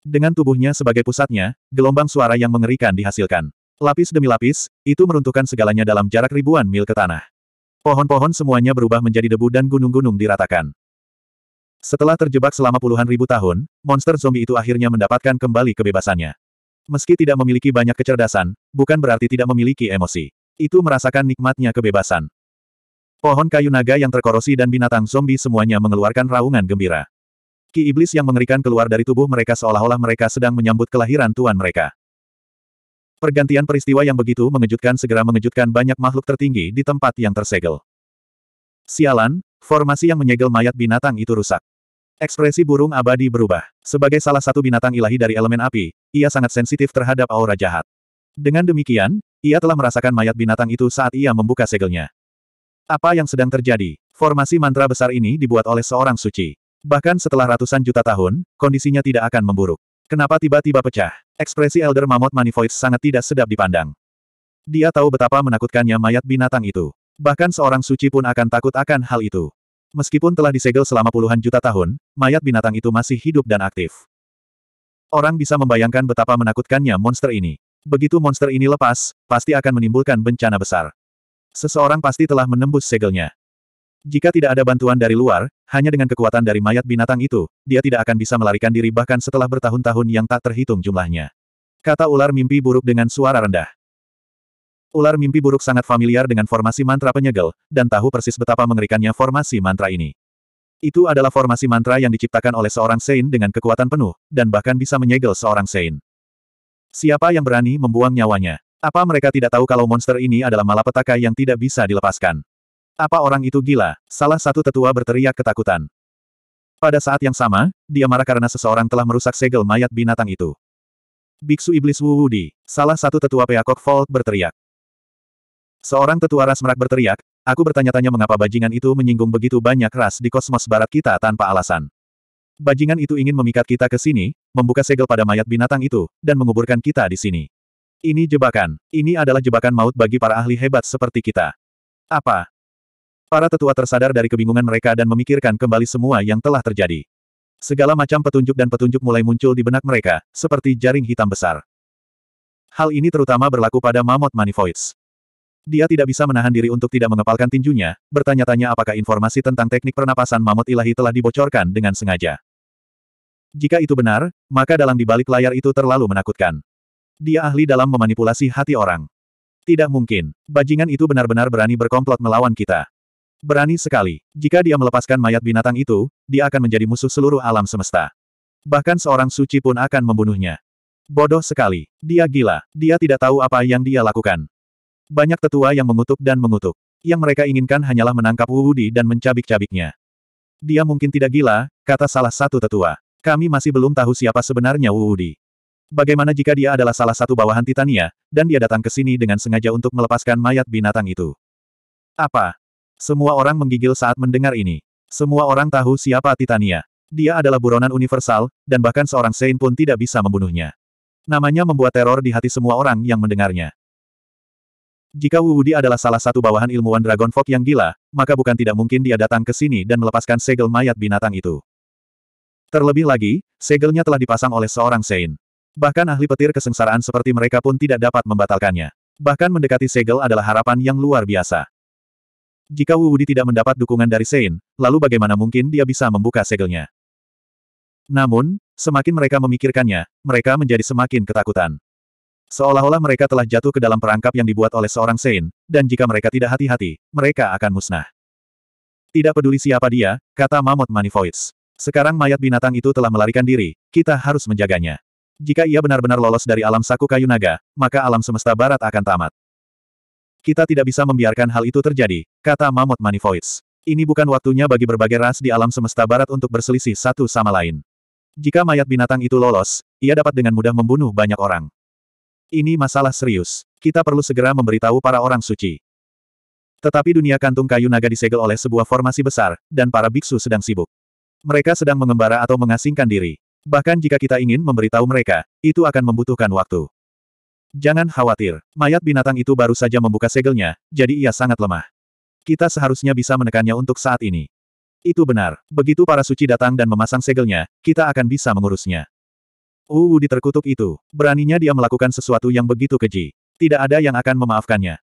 Dengan tubuhnya sebagai pusatnya, gelombang suara yang mengerikan dihasilkan. Lapis demi lapis, itu meruntuhkan segalanya dalam jarak ribuan mil ke tanah. Pohon-pohon semuanya berubah menjadi debu dan gunung-gunung diratakan. Setelah terjebak selama puluhan ribu tahun, monster zombie itu akhirnya mendapatkan kembali kebebasannya. Meski tidak memiliki banyak kecerdasan, bukan berarti tidak memiliki emosi. Itu merasakan nikmatnya kebebasan. Pohon kayu naga yang terkorosi dan binatang zombie semuanya mengeluarkan raungan gembira. Ki iblis yang mengerikan keluar dari tubuh mereka seolah-olah mereka sedang menyambut kelahiran tuan mereka. Pergantian peristiwa yang begitu mengejutkan segera mengejutkan banyak makhluk tertinggi di tempat yang tersegel. Sialan, formasi yang menyegel mayat binatang itu rusak. Ekspresi burung abadi berubah. Sebagai salah satu binatang ilahi dari elemen api, ia sangat sensitif terhadap aura jahat. Dengan demikian, ia telah merasakan mayat binatang itu saat ia membuka segelnya. Apa yang sedang terjadi? Formasi mantra besar ini dibuat oleh seorang suci. Bahkan setelah ratusan juta tahun, kondisinya tidak akan memburuk. Kenapa tiba-tiba pecah? Ekspresi Elder Mammoth Manifold sangat tidak sedap dipandang. Dia tahu betapa menakutkannya mayat binatang itu. Bahkan seorang suci pun akan takut akan hal itu. Meskipun telah disegel selama puluhan juta tahun, mayat binatang itu masih hidup dan aktif. Orang bisa membayangkan betapa menakutkannya monster ini. Begitu monster ini lepas, pasti akan menimbulkan bencana besar. Seseorang pasti telah menembus segelnya. Jika tidak ada bantuan dari luar, hanya dengan kekuatan dari mayat binatang itu, dia tidak akan bisa melarikan diri bahkan setelah bertahun-tahun yang tak terhitung jumlahnya. Kata ular mimpi buruk dengan suara rendah. Ular mimpi buruk sangat familiar dengan formasi mantra penyegel, dan tahu persis betapa mengerikannya formasi mantra ini. Itu adalah formasi mantra yang diciptakan oleh seorang Sein dengan kekuatan penuh, dan bahkan bisa menyegel seorang Sein. Siapa yang berani membuang nyawanya? Apa mereka tidak tahu kalau monster ini adalah malapetaka yang tidak bisa dilepaskan? Apa orang itu gila? Salah satu tetua berteriak ketakutan. Pada saat yang sama, dia marah karena seseorang telah merusak segel mayat binatang itu. Biksu Iblis Wu Wudi, salah satu tetua Peacock Vault berteriak. Seorang tetua ras merak berteriak, aku bertanya-tanya mengapa bajingan itu menyinggung begitu banyak ras di kosmos barat kita tanpa alasan. Bajingan itu ingin memikat kita ke sini, membuka segel pada mayat binatang itu, dan menguburkan kita di sini. Ini jebakan. Ini adalah jebakan maut bagi para ahli hebat seperti kita. Apa? Para tetua tersadar dari kebingungan mereka dan memikirkan kembali semua yang telah terjadi. Segala macam petunjuk dan petunjuk mulai muncul di benak mereka, seperti jaring hitam besar. Hal ini terutama berlaku pada Mamot Manifoids. Dia tidak bisa menahan diri untuk tidak mengepalkan tinjunya, bertanya-tanya apakah informasi tentang teknik pernapasan mamut Ilahi telah dibocorkan dengan sengaja. Jika itu benar, maka dalam di balik layar itu terlalu menakutkan. Dia ahli dalam memanipulasi hati orang. Tidak mungkin. Bajingan itu benar-benar berani berkomplot melawan kita. Berani sekali. Jika dia melepaskan mayat binatang itu, dia akan menjadi musuh seluruh alam semesta. Bahkan seorang suci pun akan membunuhnya. Bodoh sekali. Dia gila. Dia tidak tahu apa yang dia lakukan. Banyak tetua yang mengutuk dan mengutuk. Yang mereka inginkan hanyalah menangkap Wudi dan mencabik-cabiknya. Dia mungkin tidak gila, kata salah satu tetua. Kami masih belum tahu siapa sebenarnya Wuudi. Bagaimana jika dia adalah salah satu bawahan Titania, dan dia datang ke sini dengan sengaja untuk melepaskan mayat binatang itu? Apa? Semua orang menggigil saat mendengar ini. Semua orang tahu siapa Titania. Dia adalah buronan universal, dan bahkan seorang Sein pun tidak bisa membunuhnya. Namanya membuat teror di hati semua orang yang mendengarnya. Jika Wuudi adalah salah satu bawahan ilmuwan Dragon Fog yang gila, maka bukan tidak mungkin dia datang ke sini dan melepaskan segel mayat binatang itu. Terlebih lagi, segelnya telah dipasang oleh seorang Sein. Bahkan ahli petir kesengsaraan seperti mereka pun tidak dapat membatalkannya. Bahkan mendekati segel adalah harapan yang luar biasa. Jika Wu Wudi tidak mendapat dukungan dari Sein, lalu bagaimana mungkin dia bisa membuka segelnya? Namun, semakin mereka memikirkannya, mereka menjadi semakin ketakutan. Seolah-olah mereka telah jatuh ke dalam perangkap yang dibuat oleh seorang Sein, dan jika mereka tidak hati-hati, mereka akan musnah. Tidak peduli siapa dia, kata Mamot Manifoids. Sekarang mayat binatang itu telah melarikan diri, kita harus menjaganya. Jika ia benar-benar lolos dari alam saku kayu naga, maka alam semesta barat akan tamat. Kita tidak bisa membiarkan hal itu terjadi, kata Mamot Manifoids. Ini bukan waktunya bagi berbagai ras di alam semesta barat untuk berselisih satu sama lain. Jika mayat binatang itu lolos, ia dapat dengan mudah membunuh banyak orang. Ini masalah serius. Kita perlu segera memberitahu para orang suci. Tetapi dunia kantung kayu naga disegel oleh sebuah formasi besar, dan para biksu sedang sibuk. Mereka sedang mengembara atau mengasingkan diri. Bahkan jika kita ingin memberitahu mereka, itu akan membutuhkan waktu. Jangan khawatir, mayat binatang itu baru saja membuka segelnya, jadi ia sangat lemah. Kita seharusnya bisa menekannya untuk saat ini. Itu benar, begitu para suci datang dan memasang segelnya, kita akan bisa mengurusnya. di diterkutuk itu, beraninya dia melakukan sesuatu yang begitu keji. Tidak ada yang akan memaafkannya.